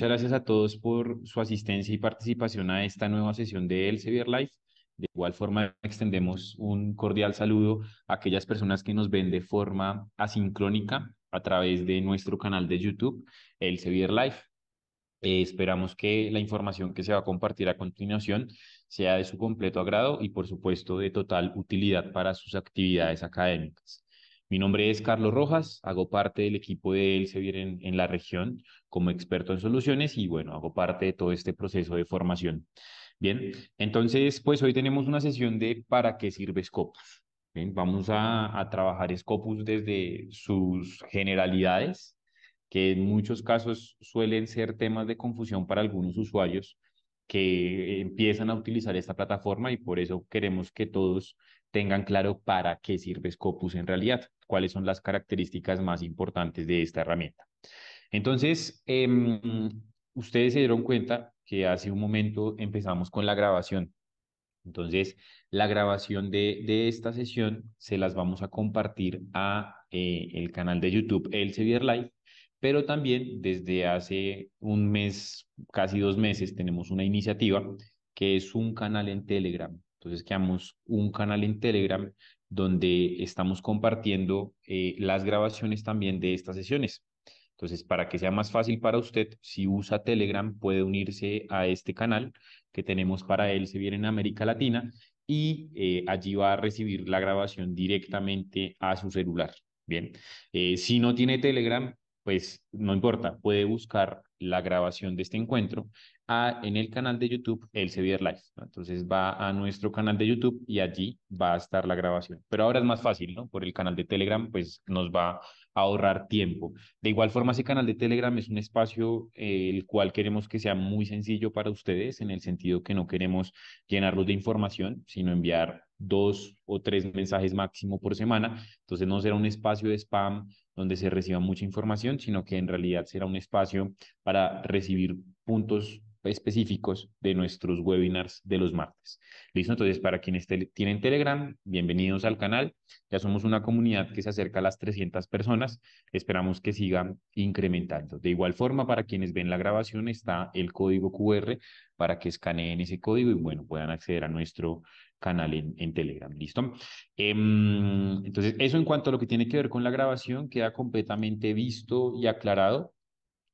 muchas gracias a todos por su asistencia y participación a esta nueva sesión de Elsevier Live. De igual forma, extendemos un cordial saludo a aquellas personas que nos ven de forma asincrónica a través de nuestro canal de YouTube, Elsevier Live. Eh, esperamos que la información que se va a compartir a continuación sea de su completo agrado y, por supuesto, de total utilidad para sus actividades académicas. Mi nombre es Carlos Rojas, hago parte del equipo de Elsevier en, la región como experto en soluciones y bueno, hago parte de todo este proceso de formación. Bien, entonces pues hoy tenemos una sesión de ¿Para qué sirve Scopus? Bien, vamos a trabajar Scopus desde sus generalidades, que en muchos casos suelen ser temas de confusión para algunos usuarios que empiezan a utilizar esta plataforma y por eso queremos que todos tengan claro para qué sirve Scopus en realidad cuáles son las características más importantes de esta herramienta. Entonces, em, ustedes se dieron cuenta que hace un momento empezamos con la grabación. Entonces, la grabación de, de esta sesión se las vamos a compartir a eh, el canal de YouTube Elsevier Live, pero también desde hace un mes, casi dos meses, tenemos una iniciativa que es un canal en Telegram. Entonces, creamos un canal en Telegram donde estamos compartiendo eh, las grabaciones también de estas sesiones. Entonces, para que sea más fácil para usted, si usa Telegram, puede unirse a este canal que tenemos para él, se viene en América Latina, y eh, allí va a recibir la grabación directamente a su celular. Bien, eh, si no tiene Telegram, pues no importa, puede buscar la grabación de este encuentro en el canal de YouTube el Sevier Live. Entonces va a nuestro canal de YouTube y allí va a estar la grabación. Pero ahora es más fácil, ¿no? Por el canal de Telegram, pues nos va a ahorrar tiempo. De igual forma, ese canal de Telegram es un espacio eh, el cual queremos que sea muy sencillo para ustedes, en el sentido que no queremos llenarlos de información, sino enviar dos o tres mensajes máximo por semana. Entonces no será un espacio de spam donde se reciba mucha información, sino que en realidad será un espacio para recibir puntos específicos de nuestros webinars de los martes. Listo, entonces para quienes tienen Telegram, bienvenidos al canal. Ya somos una comunidad que se acerca a las 300 personas. Esperamos que sigan incrementando. De igual forma, para quienes ven la grabación está el código QR para que escaneen ese código y bueno, puedan acceder a nuestro canal en, Telegram. ¿Listo? Em, entonces, eso en cuanto a lo que tiene que ver con la grabación, queda completamente visto y aclarado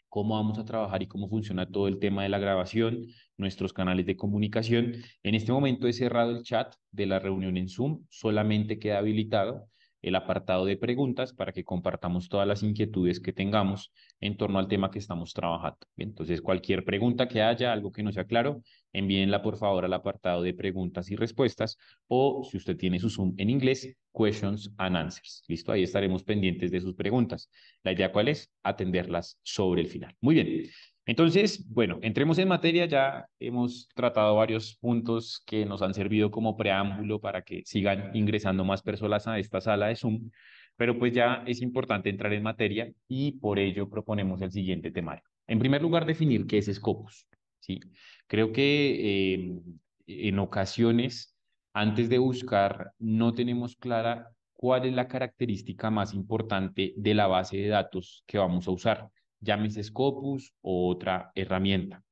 cómo vamos a trabajar y cómo funciona todo el tema de la grabación, nuestros canales de comunicación. En este momento he cerrado el chat de la reunión en Zoom, solamente queda habilitado el apartado de preguntas para que compartamos todas las inquietudes que tengamos en torno al tema que estamos trabajando. entonces, cualquier pregunta que haya, algo que no sea claro, envíenla por favor al apartado de preguntas y respuestas o si usted tiene su Zoom en inglés, questions and answers. Listo, ahí estaremos pendientes de sus preguntas. La idea cuál es atenderlas sobre el final. Muy bien. Entonces, bueno, entremos en materia. Ya hemos tratado varios puntos que nos han servido como preámbulo para que sigan ingresando más personas a esta sala de Zoom, pero pues ya es importante entrar en materia y por ello proponemos el siguiente temario. En primer lugar, definir qué es Scopus. ¿sí? Creo que em, en ocasiones, antes de buscar, no tenemos clara cuál es la característica más importante de la base de datos que vamos a usar llámese Scopus o otra herramienta.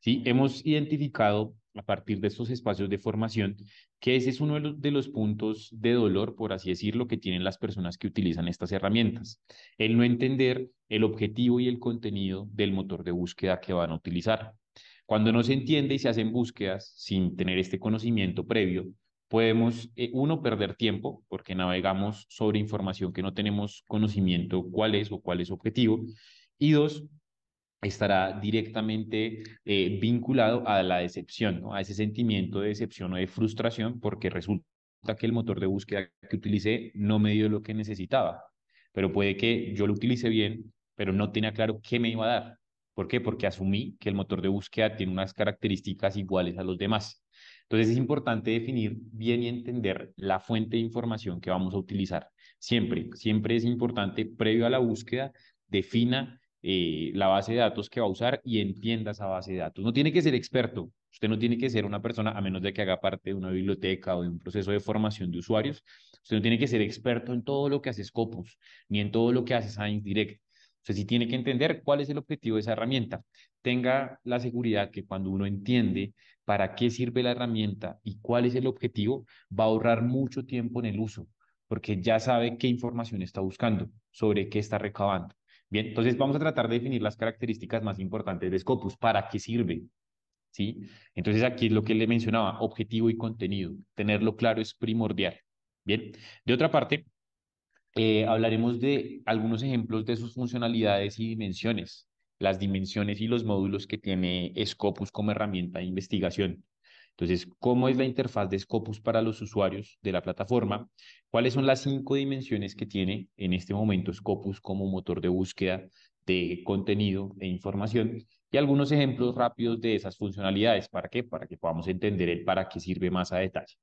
¿sí? Hemos identificado a partir de estos espacios de formación que ese es uno de los, puntos de dolor, por así decirlo, que tienen las personas que utilizan estas herramientas. El no entender el objetivo y el contenido del motor de búsqueda que van a utilizar. Cuando no se entiende y se hacen búsquedas sin tener este conocimiento previo, podemos, eh, uno, perder tiempo porque navegamos sobre información que no tenemos conocimiento cuál es o cuál es objetivo, y dos, estará directamente eh, vinculado a la decepción, ¿no? a ese sentimiento de decepción o de frustración, porque resulta que el motor de búsqueda que utilicé no me dio lo que necesitaba. Pero puede que yo lo utilice bien, pero no tenía claro qué me iba a dar. ¿Por qué? Porque asumí que el motor de búsqueda tiene unas características iguales a los demás. Entonces es importante definir bien y entender la fuente de información que vamos a utilizar. Siempre, siempre es importante, previo a la búsqueda, defina eh, la base de datos que va a usar y entienda esa base de datos. No tiene que ser experto, usted no tiene que ser una persona, a menos de que haga parte de una biblioteca o de un proceso de formación de usuarios, usted no tiene que ser experto en todo lo que hace Scopus, ni en todo lo que hace Science Direct. Usted sí tiene que entender cuál es el objetivo de esa herramienta. Tenga la seguridad que cuando uno entiende para qué sirve la herramienta y cuál es el objetivo, va a ahorrar mucho tiempo en el uso, porque ya sabe qué información está buscando, sobre qué está recabando. Bien, entonces vamos a tratar de definir las características más importantes de Scopus. ¿Para qué sirve? ¿Sí? Entonces aquí es lo que le mencionaba, objetivo y contenido. Tenerlo claro es primordial. Bien, de otra parte, eh, hablaremos de algunos ejemplos de sus funcionalidades y dimensiones, las dimensiones y los módulos que tiene Scopus como herramienta de investigación. Entonces, ¿cómo es la interfaz de Scopus para los usuarios de la plataforma? ¿Cuáles son las cinco dimensiones que tiene en este momento Scopus como motor de búsqueda de contenido e información? Y algunos ejemplos rápidos de esas funcionalidades. ¿Para qué? Para que podamos entender el para qué sirve más a detalle.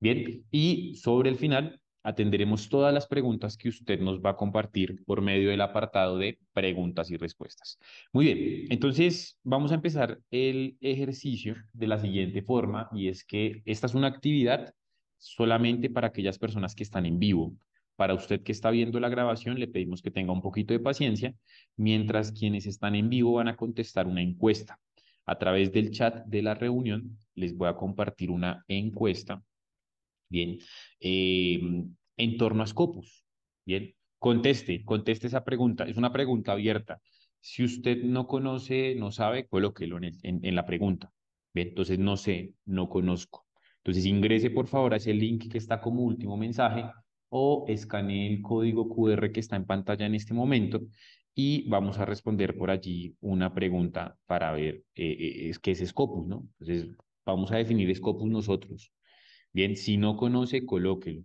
Bien, y sobre el final Atenderemos todas las preguntas que usted nos va a compartir por medio del apartado de preguntas y respuestas. Muy bien, entonces vamos a empezar el ejercicio de la siguiente forma y es que esta es una actividad solamente para aquellas personas que están en vivo. Para usted que está viendo la grabación, le pedimos que tenga un poquito de paciencia, mientras quienes están en vivo van a contestar una encuesta. A través del chat de la reunión les voy a compartir una encuesta Bien. Em, en torno a Scopus. Bien. Conteste, conteste esa pregunta. Es una pregunta abierta. Si usted no conoce, no sabe, colóquelo en, en la pregunta. entonces no sé, no conozco. Entonces ingrese por favor a ese link que está como último mensaje o escanee el código QR que está en pantalla en este momento y vamos a responder por allí una pregunta para ver eh, eh, es qué es Scopus, ¿no? Entonces vamos a definir Scopus nosotros. Bien, si no conoce, colóquelo.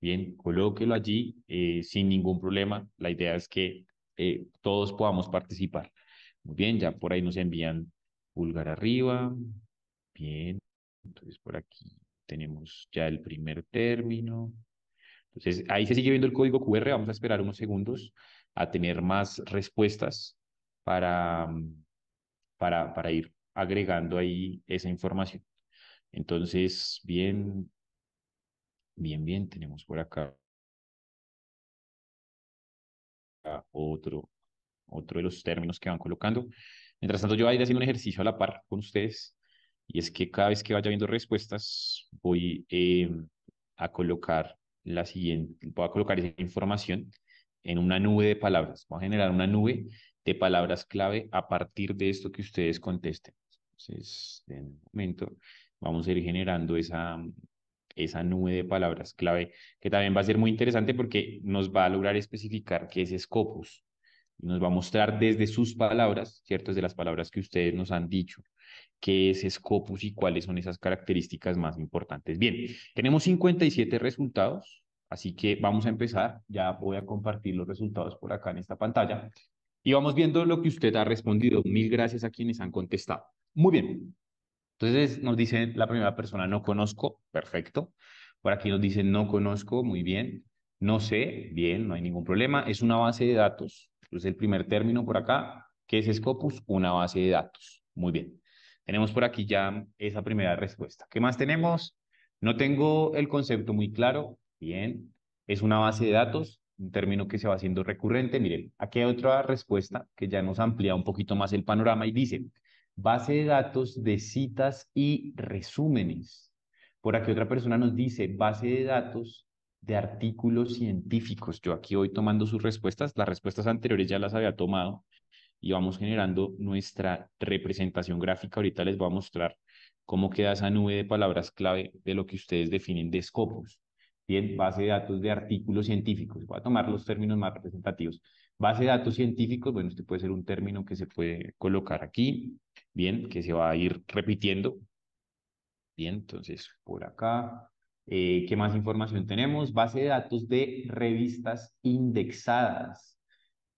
Bien, colóquelo allí eh, sin ningún problema. La idea es que eh, todos podamos participar. Muy bien, ya por ahí nos envían pulgar arriba. Bien, entonces por aquí tenemos ya el primer término. Entonces ahí se sigue viendo el código QR. Vamos a esperar unos segundos a tener más respuestas para, mm, para, para ir agregando ahí esa información. Entonces, bien, bien, bien, tenemos por acá otro, otro de los términos que van colocando. Mientras tanto, yo voy a ir haciendo un ejercicio a la par con ustedes, y es que cada vez que vaya viendo respuestas, voy eh, a colocar la siguiente, voy a colocar esa información en una nube de palabras. Voy a generar una nube de palabras clave a partir de esto que ustedes contesten. Entonces, en un momento vamos a ir generando esa, mm, esa nube de palabras clave, que también va a ser muy interesante porque nos va a lograr especificar qué es Scopus. Nos va a mostrar desde sus palabras, ¿cierto? Desde las palabras que ustedes nos han dicho, qué es Scopus y cuáles son esas características más importantes. Bien, tenemos 57 resultados, así que vamos a empezar. Ya voy a compartir los resultados por acá en esta pantalla. Y vamos viendo lo que usted ha respondido. Mil gracias a quienes han contestado. Muy bien. Entonces nos dice la primera persona, no conozco, perfecto. Por aquí nos dice, no conozco, muy bien. No sé, bien, no hay ningún problema. Es una base de datos. Entonces el primer término por acá, ¿qué es Scopus? Una base de datos. Muy bien. Tenemos por aquí ya esa primera respuesta. ¿Qué más tenemos? No tengo el concepto muy claro. Bien. Es una base de datos, un término que se va haciendo recurrente. Miren, aquí hay otra respuesta que ya nos amplía un poquito más el panorama y dice, base de datos de citas y resúmenes. Por aquí otra persona nos dice base de datos de artículos científicos. Yo aquí voy tomando sus respuestas, las respuestas anteriores ya las había tomado y vamos generando nuestra representación gráfica. Ahorita les voy a mostrar cómo queda esa nube de palabras clave de lo que ustedes definen de escopos. Bien, base de datos de artículos científicos. Voy a tomar los términos más representativos. Base de datos científicos, bueno, este puede ser un término que se puede colocar aquí bien, que se va a ir repitiendo. Bien, entonces por acá, eh, ¿qué más información tenemos? Base de datos de revistas indexadas.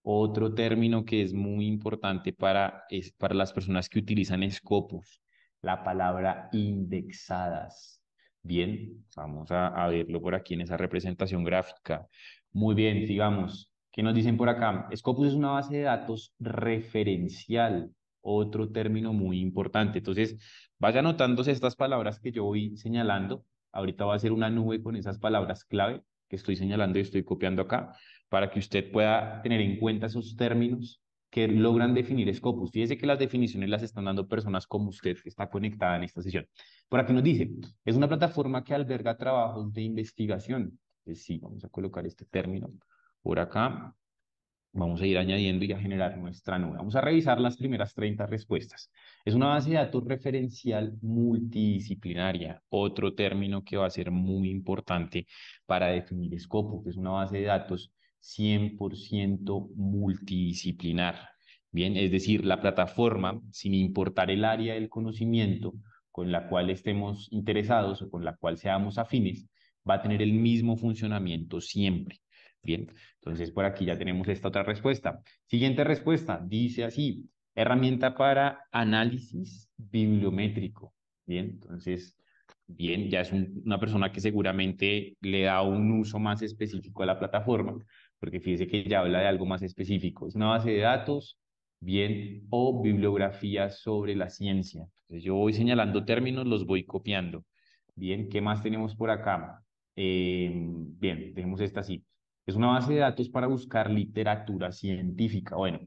Otro término que es muy importante para, para las personas que utilizan Scopus, la palabra indexadas. Bien, vamos a, a verlo por aquí en esa representación gráfica. Muy bien, digamos, ¿qué nos dicen por acá? Scopus es una base de datos referencial otro término muy importante. Entonces, vaya anotándose estas palabras que yo voy señalando. Ahorita va a ser una nube con esas palabras clave que estoy señalando y estoy copiando acá, para que usted pueda tener en cuenta esos términos que logran definir Scopus. Fíjese que las definiciones las están dando personas como usted que está conectada en esta sesión. Por aquí nos dice, es una plataforma que alberga trabajos de investigación. Sí, vamos a colocar este término por acá vamos a ir añadiendo y a generar nuestra nube. Vamos a revisar las primeras 30 respuestas. Es una base de datos referencial multidisciplinaria, otro término que va a ser muy importante para definir escopo, que es una base de datos 100% multidisciplinar. Bien, es decir, la plataforma, sin importar el área del conocimiento con la cual estemos interesados o con la cual seamos afines, va a tener el mismo funcionamiento siempre. Bien, entonces por aquí ya tenemos esta otra respuesta. Siguiente respuesta, dice así, herramienta para análisis bibliométrico. Bien, entonces, bien, ya es una persona que seguramente le da un uso más específico a la plataforma, porque fíjese que ya habla de algo más específico. Es una base de datos, bien, o bibliografía sobre la ciencia. Entonces yo voy señalando términos, los voy copiando. Bien, ¿qué más tenemos por acá? Eh, bien, tenemos esta así es una base de datos para buscar literatura científica. Bueno,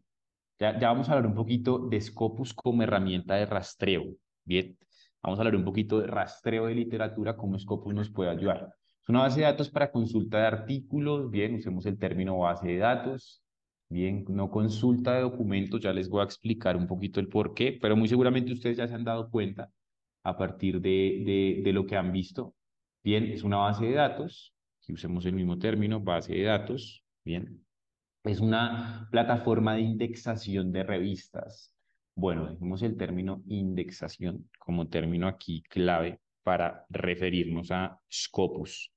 ya, ya vamos a hablar un poquito de Scopus como herramienta de rastreo. Bien, vamos a hablar un poquito de rastreo de literatura, cómo Scopus nos puede ayudar. Es una base de datos para consulta de artículos. Bien, usemos el término base de datos. Bien, no consulta de documentos, ya les voy a explicar un poquito el por qué, pero muy seguramente ustedes ya se han dado cuenta a partir de, de, de lo que han visto. Bien, es una base de datos usemos el mismo término, base de datos, bien, es una plataforma de indexación de revistas. Bueno, dejemos el término indexación como término aquí clave para referirnos a Scopus.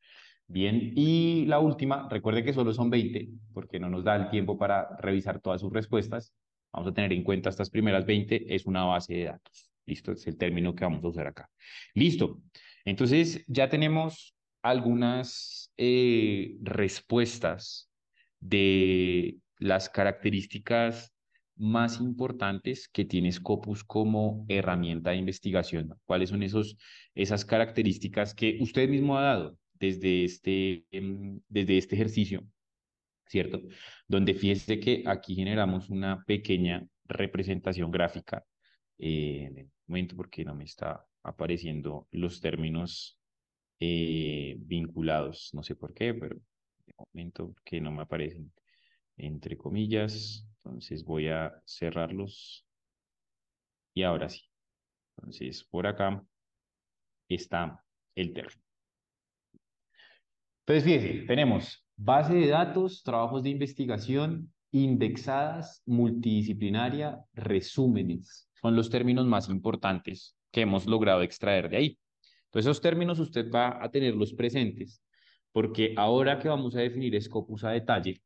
Bien, y la última, recuerde que solo son 20, porque no nos da el tiempo para revisar todas sus respuestas. Vamos a tener en cuenta estas primeras 20, es una base de datos. Listo, es el término que vamos a usar acá. Listo, entonces ya tenemos algunas eh, respuestas de las características más importantes que tiene Scopus como herramienta de investigación? ¿Cuáles son esos, esas características que usted mismo ha dado desde este, em, desde este ejercicio? ¿Cierto? Donde fíjese que aquí generamos una pequeña representación gráfica. Eh, en el momento, porque no me está apareciendo los términos eh, vinculados. No sé por qué, pero de momento que no me aparecen entre comillas. Entonces voy a cerrarlos. Y ahora sí. Entonces por acá está el término Entonces, fíjense, tenemos base de datos, trabajos de investigación, indexadas, multidisciplinaria, resúmenes. Son los términos más importantes que hemos logrado extraer de ahí. Entonces, esos términos usted va a tenerlos presentes, porque ahora que vamos a definir Scopus a detalle,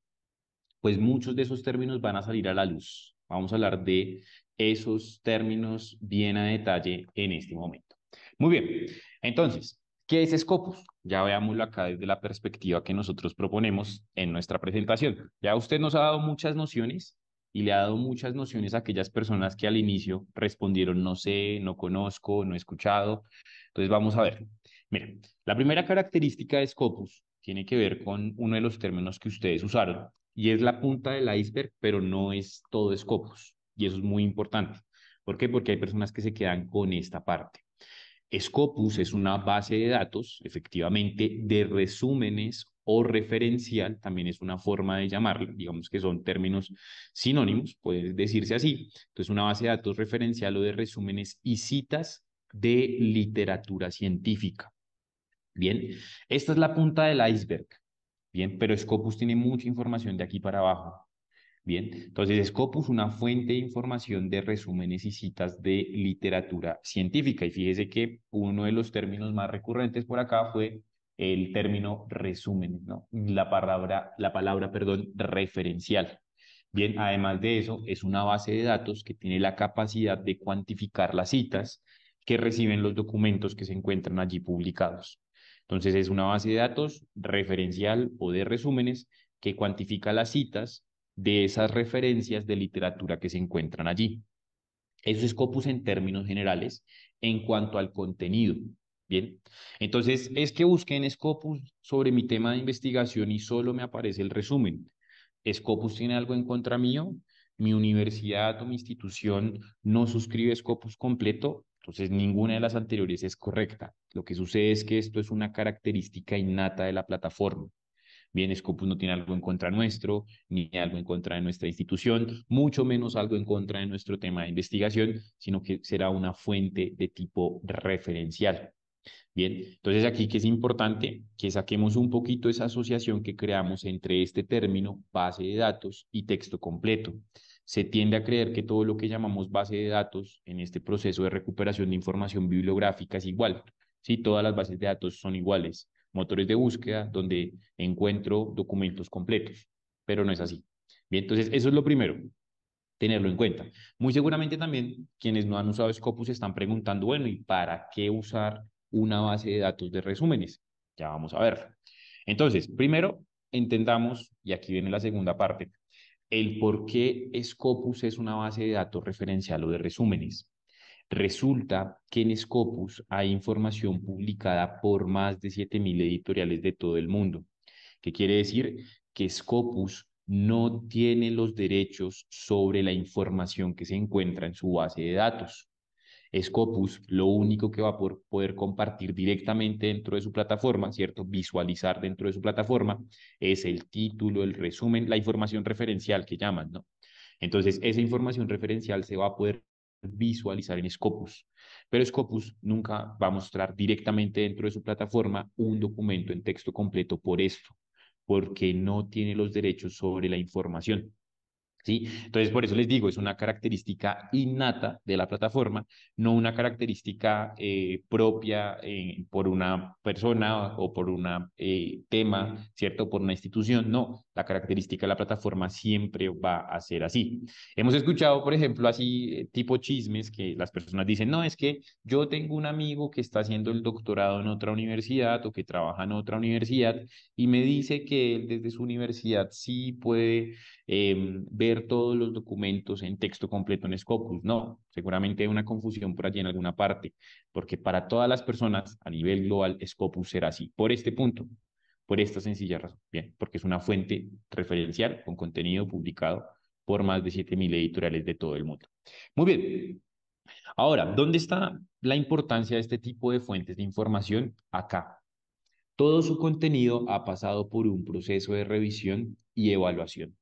pues muchos de esos términos van a salir a la luz. Vamos a hablar de esos términos bien a detalle en este momento. Muy bien, entonces, ¿qué es Scopus? Ya veámoslo acá desde la perspectiva que nosotros proponemos en nuestra presentación. Ya usted nos ha dado muchas nociones, y le ha dado muchas nociones a aquellas personas que al inicio respondieron no sé, no conozco, no he escuchado. Entonces vamos a ver. Mira, la primera característica de Scopus tiene que ver con uno de los términos que ustedes usaron y es la punta del iceberg, pero no es todo Scopus. Y eso es muy importante. ¿Por qué? Porque hay personas que se quedan con esta parte. Scopus es una base de datos, efectivamente, de resúmenes o referencial, también es una forma de llamarlo, digamos que son términos sinónimos, puede decirse así. Entonces, una base de datos referencial o de resúmenes y citas de literatura científica. Bien, esta es la punta del iceberg. Bien, pero Scopus tiene mucha información de aquí para abajo. Bien, entonces Scopus, una fuente de información de resúmenes y citas de literatura científica. Y fíjese que uno de los términos más recurrentes por acá fue el término resúmenes ¿no? La palabra, la palabra, perdón, referencial. Bien, además de eso, es una base de datos que tiene la capacidad de cuantificar las citas que reciben los documentos que se encuentran allí publicados. Entonces, es una base de datos referencial o de resúmenes que cuantifica las citas de esas referencias de literatura que se encuentran allí. eso es Scopus en términos generales en cuanto al contenido. Bien, entonces es que busqué en Scopus sobre mi tema de investigación y solo me aparece el resumen. Scopus tiene algo en contra mío, mi universidad o mi institución no suscribe Scopus completo, entonces ninguna de las anteriores es correcta. Lo que sucede es que esto es una característica innata de la plataforma. Bien, Scopus no tiene algo en contra nuestro, ni algo en contra de nuestra institución, mucho menos algo en contra de nuestro tema de investigación, sino que será una fuente de tipo referencial. Bien, entonces aquí que es importante que saquemos un poquito esa asociación que creamos entre este término base de datos y texto completo. Se tiende a creer que todo lo que llamamos base de datos en este proceso de recuperación de información bibliográfica es igual. Sí, todas las bases de datos son iguales motores de búsqueda donde encuentro documentos completos, pero no es así. Bien, entonces eso es lo primero, tenerlo en cuenta. Muy seguramente también quienes no han usado Scopus están preguntando, bueno, ¿y para qué usar una base de datos de resúmenes? Ya vamos a ver. Entonces, primero entendamos, y aquí viene la segunda parte, el por qué Scopus es una base de datos referencial o de resúmenes. Resulta que en Scopus hay información publicada por más de 7.000 editoriales de todo el mundo, ¿Qué quiere decir que Scopus no tiene los derechos sobre la información que se encuentra en su base de datos. Scopus lo único que va a poder compartir directamente dentro de su plataforma, ¿cierto? Visualizar dentro de su plataforma es el título, el resumen, la información referencial que llaman, ¿no? Entonces, esa información referencial se va a poder visualizar en Scopus. Pero Scopus nunca va a mostrar directamente dentro de su plataforma un documento en texto completo por esto, porque no tiene los derechos sobre la información. Entonces, por eso les digo, es una característica innata de la plataforma, no una característica eh, propia eh, por una persona o por un eh, tema, ¿cierto? Por una institución, no, la característica de la plataforma siempre va a ser así. Hemos escuchado, por ejemplo, así tipo chismes que las personas dicen, no, es que yo tengo un amigo que está haciendo el doctorado en otra universidad o que trabaja en otra universidad y me dice que él desde su universidad sí puede em, ver todos los documentos en texto completo en Scopus, no, seguramente hay una confusión por allí en alguna parte, porque para todas las personas a nivel global Scopus será así, por este punto, por esta sencilla razón, bien, porque es una fuente referencial con contenido publicado por más de 7.000 editoriales de todo el mundo. Muy bien, ahora, ¿dónde está la importancia de este tipo de fuentes de información? Acá. Todo su contenido ha pasado por un proceso de revisión y evaluación.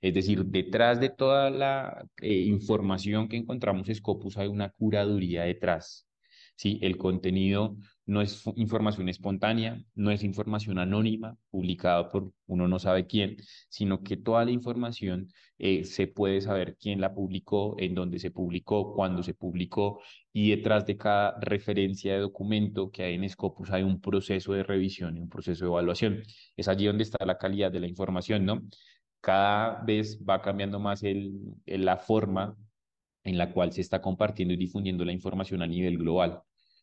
Es decir, detrás de toda la eh, información que encontramos en Scopus hay una curaduría detrás, ¿sí? El contenido no es información espontánea, no es información anónima publicada por uno no sabe quién, sino que toda la información eh, se puede saber quién la publicó, en dónde se publicó, cuándo se publicó y detrás de cada referencia de documento que hay en Scopus hay un proceso de revisión y un proceso de evaluación. Es allí donde está la calidad de la información, ¿no? cada vez va cambiando más el, la forma en la cual se está compartiendo y difundiendo la información a nivel global.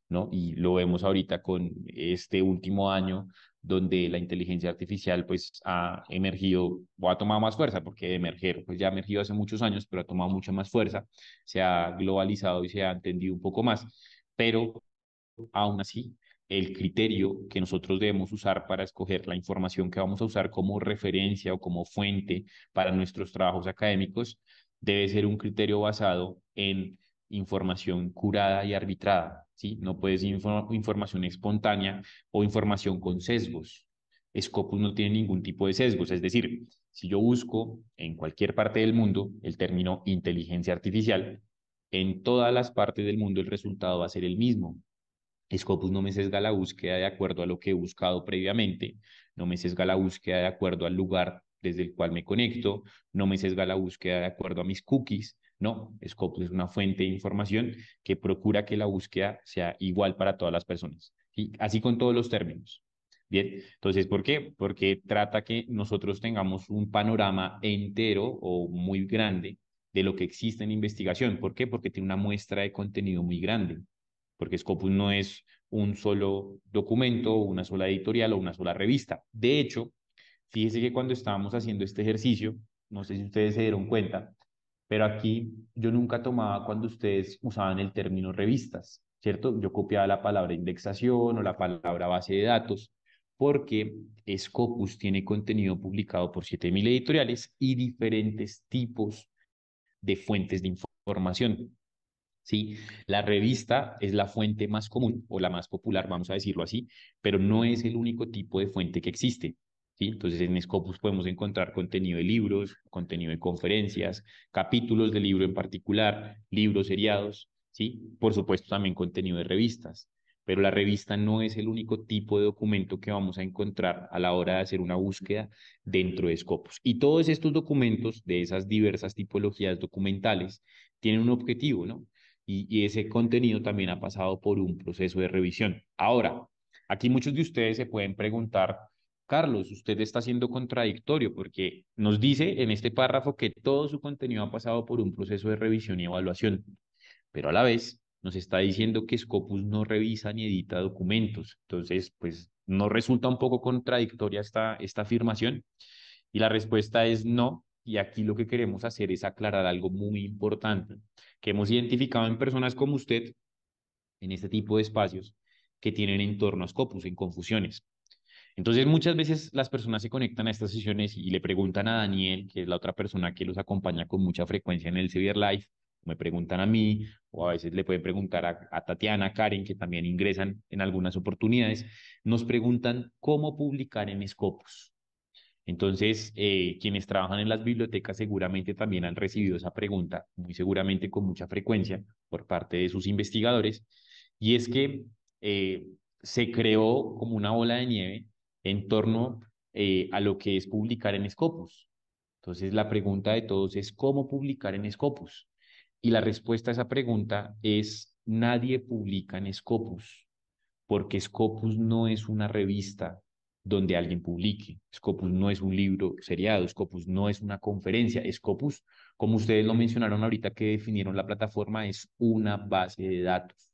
¿no? Y lo vemos ahorita con este último año donde la inteligencia artificial pues ha emergido o ha tomado más fuerza, porque emerger pues ya ha emergido hace muchos años, pero ha tomado mucha más fuerza, se ha globalizado y se ha entendido un poco más, pero aún así el criterio que nosotros debemos usar para escoger la información que vamos a usar como referencia o como fuente para nuestros trabajos académicos debe ser un criterio basado en información curada y arbitrada, ¿sí? No puede ser información espontánea o información con sesgos. Scopus no tiene ningún tipo de sesgos, es decir, si yo busco en cualquier parte del mundo el término inteligencia artificial, en todas las partes del mundo el resultado va a ser el mismo, Scopus no me sesga la búsqueda de acuerdo a lo que he buscado previamente, no me sesga la búsqueda de acuerdo al lugar desde el cual me conecto, no me sesga la búsqueda de acuerdo a mis cookies, no, Scopus es una fuente de información que procura que la búsqueda sea igual para todas las personas, y así con todos los términos. Bien, entonces, ¿por qué? Porque trata que nosotros tengamos un panorama entero o muy grande de lo que existe en investigación. ¿Por qué? Porque tiene una muestra de contenido muy grande porque Scopus no es un solo documento, una sola editorial o una sola revista. De hecho, fíjese que cuando estábamos haciendo este ejercicio, no sé si ustedes se dieron cuenta, pero aquí yo nunca tomaba cuando ustedes usaban el término revistas, ¿cierto? Yo copiaba la palabra indexación o la palabra base de datos, porque Scopus tiene contenido publicado por 7.000 editoriales y diferentes tipos de fuentes de información. ¿sí? La revista es la fuente más común o la más popular, vamos a decirlo así, pero no es el único tipo de fuente que existe. ¿sí? Entonces, en Scopus podemos encontrar contenido de libros, contenido de conferencias, capítulos de libro en particular, libros seriados, ¿sí? por supuesto también contenido de revistas. Pero la revista no es el único tipo de documento que vamos a encontrar a la hora de hacer una búsqueda dentro de Scopus. Y todos estos documentos de esas diversas tipologías documentales tienen un objetivo, ¿no? y, ese contenido también ha pasado por un proceso de revisión. Ahora, aquí muchos de ustedes se pueden preguntar, Carlos, usted está siendo contradictorio porque nos dice en este párrafo que todo su contenido ha pasado por un proceso de revisión y evaluación, pero a la vez nos está diciendo que Scopus no revisa ni edita documentos. Entonces, pues ¿no resulta un poco contradictoria esta, esta afirmación y la respuesta es no, y aquí lo que queremos hacer es aclarar algo muy importante que hemos identificado en personas como usted, en este tipo de espacios, que tienen en a Scopus, en confusiones. Entonces, muchas veces las personas se conectan a estas sesiones y le preguntan a Daniel, que es la otra persona que los acompaña con mucha frecuencia en el Sevier Life, me preguntan a mí, o a veces le pueden preguntar a, a Tatiana, Karen, que también ingresan en algunas oportunidades, nos preguntan cómo publicar en Scopus. Entonces, eh, quienes trabajan en las bibliotecas seguramente también han recibido esa pregunta, muy seguramente con mucha frecuencia por parte de sus investigadores, y es que eh, se creó como una ola de nieve en torno eh, a lo que es publicar en Scopus. Entonces, la pregunta de todos es, ¿cómo publicar en Scopus? Y la respuesta a esa pregunta es, nadie publica en Scopus, porque Scopus no es una revista, donde alguien publique. Scopus no es un libro seriado, Scopus no es una conferencia. Scopus, como ustedes lo mencionaron ahorita que definieron la plataforma, es una base de datos.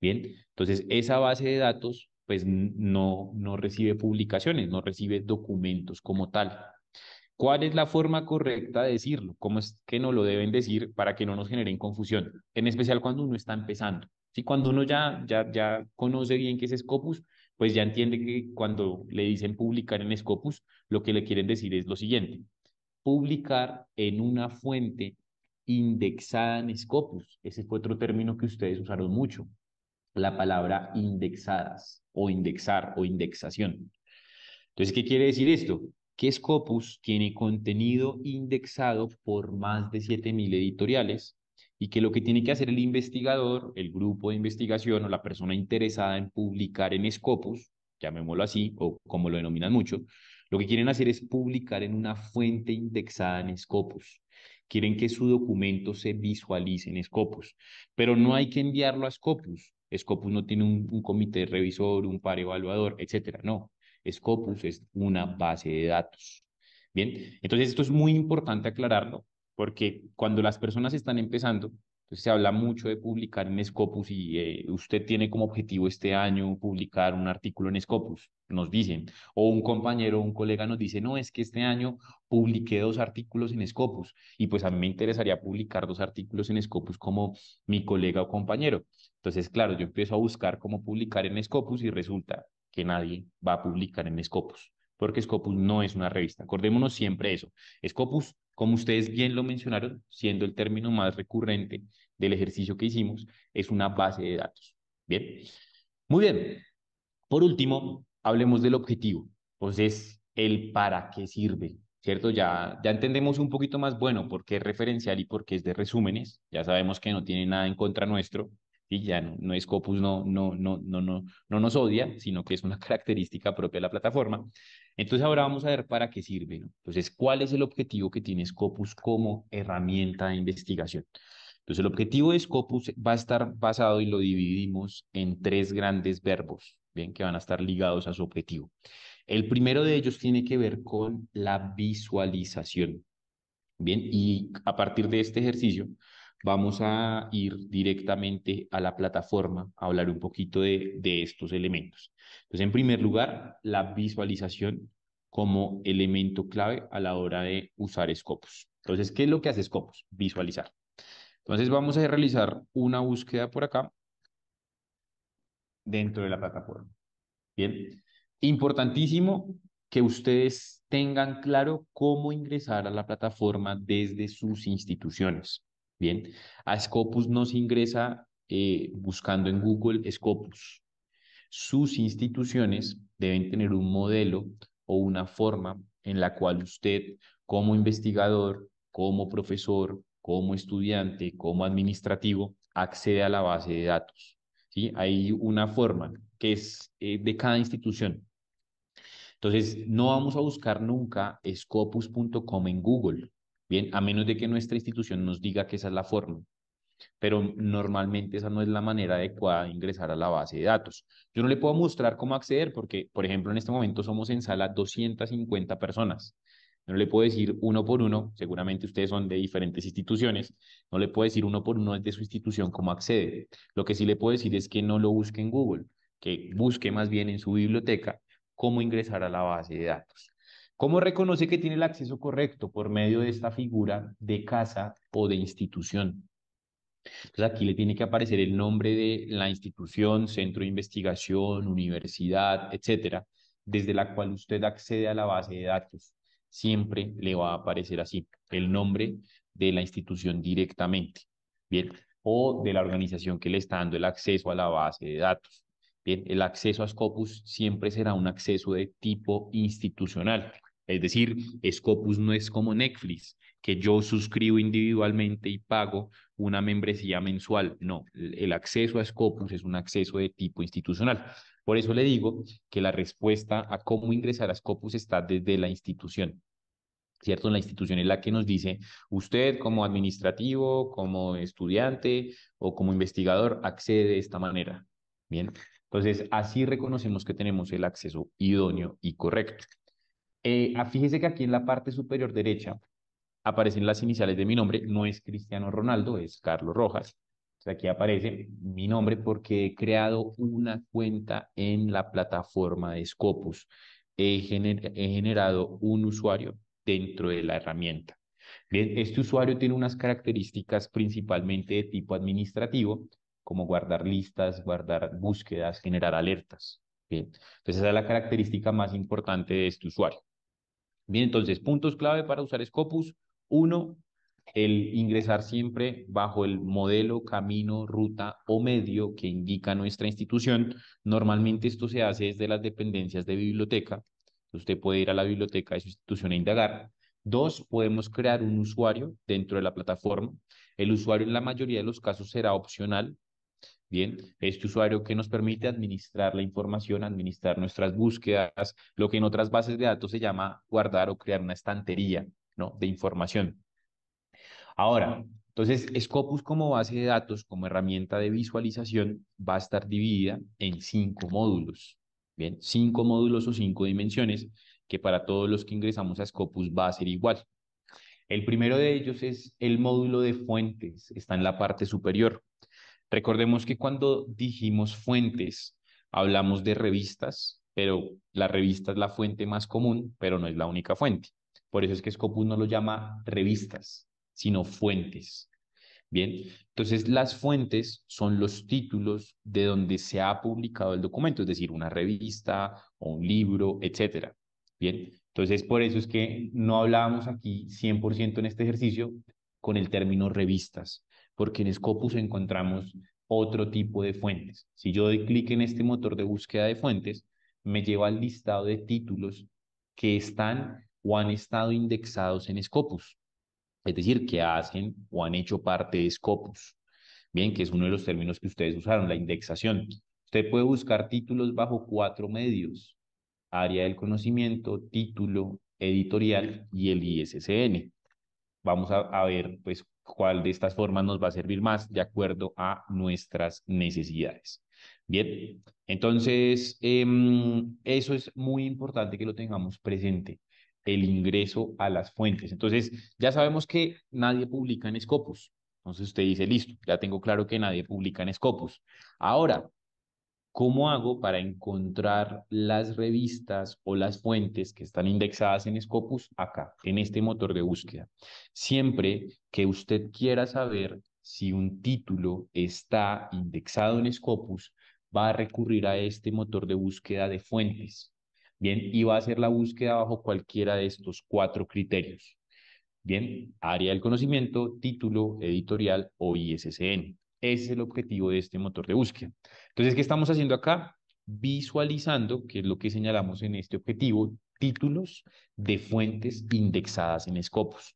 Bien, entonces esa base de datos pues no, no recibe publicaciones, no recibe documentos como tal. ¿Cuál es la forma correcta de decirlo? ¿Cómo es que no lo deben decir para que no nos generen confusión? En especial cuando uno está empezando. Si Cuando uno ya, ya, ya conoce bien qué es Scopus, pues ya entiende que cuando le dicen publicar en Scopus, lo que le quieren decir es lo siguiente, publicar en una fuente indexada en Scopus. Ese fue otro término que ustedes usaron mucho, la palabra indexadas o indexar o indexación. Entonces, ¿qué quiere decir esto? Que Scopus tiene contenido indexado por más de 7.000 editoriales y que lo que tiene que hacer el investigador, el grupo de investigación o la persona interesada en publicar en Scopus, llamémoslo así, o como lo denominan mucho, lo que quieren hacer es publicar en una fuente indexada en Scopus. Quieren que su documento se visualice en Scopus, pero no hay que enviarlo a Scopus. Scopus no tiene un, comité revisor, un par evaluador, etcétera. No, Scopus es una base de datos. Bien, entonces esto es muy importante aclararlo porque cuando las personas están empezando, pues, se habla mucho de publicar en Scopus y eh, usted tiene como objetivo este año publicar un artículo en Scopus, nos dicen, o un compañero o un colega nos dice, no, es que este año publiqué dos artículos en Scopus y pues a mí me interesaría publicar dos artículos en Scopus como mi colega o compañero. Entonces, claro, yo empiezo a buscar cómo publicar en Scopus y resulta que nadie va a publicar en Scopus porque Scopus no es una revista. Acordémonos siempre eso. Scopus, como ustedes bien lo mencionaron, siendo el término más recurrente del ejercicio que hicimos, es una base de datos. Bien. Muy bien. Por último, hablemos del objetivo. Pues es el para qué sirve, ¿cierto? Ya, ya entendemos un poquito más, bueno, por qué es referencial y por qué es de resúmenes. Ya sabemos que no tiene nada en contra nuestro, y ya no, no Scopus no, no, no, no, no, no nos odia, sino que es una característica propia de la plataforma. Entonces ahora vamos a ver para qué sirve. ¿no? Entonces, ¿cuál es el objetivo que tiene Scopus como herramienta de investigación? Entonces, el objetivo de Scopus va a estar basado y lo dividimos en tres grandes verbos, bien, que van a estar ligados a su objetivo. El primero de ellos tiene que ver con la visualización, bien, y a partir de este ejercicio Vamos a ir directamente a la plataforma a hablar un poquito de, estos elementos. Entonces, en primer lugar, la visualización como elemento clave a la hora de usar Scopus. Entonces, ¿qué es lo que hace Scopus? Visualizar. Entonces, vamos a realizar una búsqueda por acá dentro de la plataforma. Bien, importantísimo que ustedes tengan claro cómo ingresar a la plataforma desde sus instituciones. Bien, a Scopus nos ingresa eh, buscando en Google Scopus. Sus instituciones deben tener un modelo o una forma en la cual usted como investigador, como profesor, como estudiante, como administrativo, accede a la base de datos. ¿sí? Hay una forma que es eh, de cada institución. Entonces, no vamos a buscar nunca scopus.com en Google a menos de que nuestra institución nos diga que esa es la forma. Pero normalmente esa no es la manera adecuada de ingresar a la base de datos. Yo no le puedo mostrar cómo acceder porque, por ejemplo, en este momento somos en sala 250 personas. No le puedo decir uno por uno, seguramente ustedes son de diferentes instituciones, no le puedo decir uno por uno de su institución cómo accede. Lo que sí le puedo decir es que no lo busque en Google, que busque más bien en su biblioteca cómo ingresar a la base de datos. ¿Cómo reconoce que tiene el acceso correcto? Por medio de esta figura de casa o de institución. Entonces aquí le tiene que aparecer el nombre de la institución, centro de investigación, universidad, etcétera, desde la cual usted accede a la base de datos. Siempre le va a aparecer así el nombre de la institución directamente, ¿bien? O de la organización que le está dando el acceso a la base de datos. Bien, el acceso a Scopus siempre será un acceso de tipo institucional. Es decir, Scopus no es como Netflix, que yo suscribo individualmente y pago una membresía mensual. No, el acceso a Scopus es un acceso de tipo institucional. Por eso le digo que la respuesta a cómo ingresar a Scopus está desde la institución. ¿Cierto? La institución es la que nos dice, usted como administrativo, como estudiante o como investigador, accede de esta manera. Bien, entonces así reconocemos que tenemos el acceso idóneo y correcto. Eh, ah, fíjese que aquí en la parte superior derecha aparecen las iniciales de mi nombre. No es Cristiano Ronaldo, es Carlos Rojas. aquí aparece mi nombre porque he creado una cuenta en la plataforma de Scopus. He, he generado un usuario dentro de la herramienta. Bien, este usuario tiene unas características principalmente de tipo administrativo, como guardar listas, guardar búsquedas, generar alertas. Bien, entonces esa es la característica más importante de este usuario. Bien, entonces, puntos clave para usar Scopus. Uno, el ingresar siempre bajo el modelo, camino, ruta o medio que indica nuestra institución. Normalmente esto se hace desde las dependencias de biblioteca. Usted puede ir a la biblioteca de su institución e indagar. Dos, podemos crear un usuario dentro de la plataforma. El usuario en la mayoría de los casos será opcional, Bien, este usuario que nos permite administrar la información, administrar nuestras búsquedas, lo que en otras bases de datos se llama guardar o crear una estantería ¿no? de información. Ahora, entonces, Scopus como base de datos, como herramienta de visualización, va a estar dividida en cinco módulos. Bien, cinco módulos o cinco dimensiones que para todos los que ingresamos a Scopus va a ser igual. El primero de ellos es el módulo de fuentes, está en la parte superior. Recordemos que cuando dijimos fuentes, hablamos de revistas, pero la revista es la fuente más común, pero no es la única fuente. Por eso es que Scopus no lo llama revistas, sino fuentes. Bien, entonces las fuentes son los títulos de donde se ha publicado el documento, es decir, una revista o un libro, etcétera. Bien, entonces por eso es que no hablábamos aquí 100% en este ejercicio con el término revistas, porque en Scopus encontramos otro tipo de fuentes. Si yo doy clic en este motor de búsqueda de fuentes, me lleva al listado de títulos que están o han estado indexados en Scopus, es decir, que hacen o han hecho parte de Scopus. Bien, que es uno de los términos que ustedes usaron, la indexación. Usted puede buscar títulos bajo cuatro medios, área del conocimiento, título, editorial y el ISSN. Vamos a, a ver pues cuál de estas formas nos va a servir más de acuerdo a nuestras necesidades. Bien, entonces em, eso es muy importante que lo tengamos presente, el ingreso a las fuentes. Entonces ya sabemos que nadie publica en Scopus. Entonces usted dice, listo, ya tengo claro que nadie publica en Scopus. Ahora, ¿Cómo hago para encontrar las revistas o las fuentes que están indexadas en Scopus acá, en este motor de búsqueda? Siempre que usted quiera saber si un título está indexado en Scopus, va a recurrir a este motor de búsqueda de fuentes. Bien, y va a hacer la búsqueda bajo cualquiera de estos cuatro criterios. Bien, área del conocimiento, título, editorial o ISSN es el objetivo de este motor de búsqueda. Entonces, ¿qué estamos haciendo acá? Visualizando, que es lo que señalamos en este objetivo, títulos de fuentes indexadas en escopos.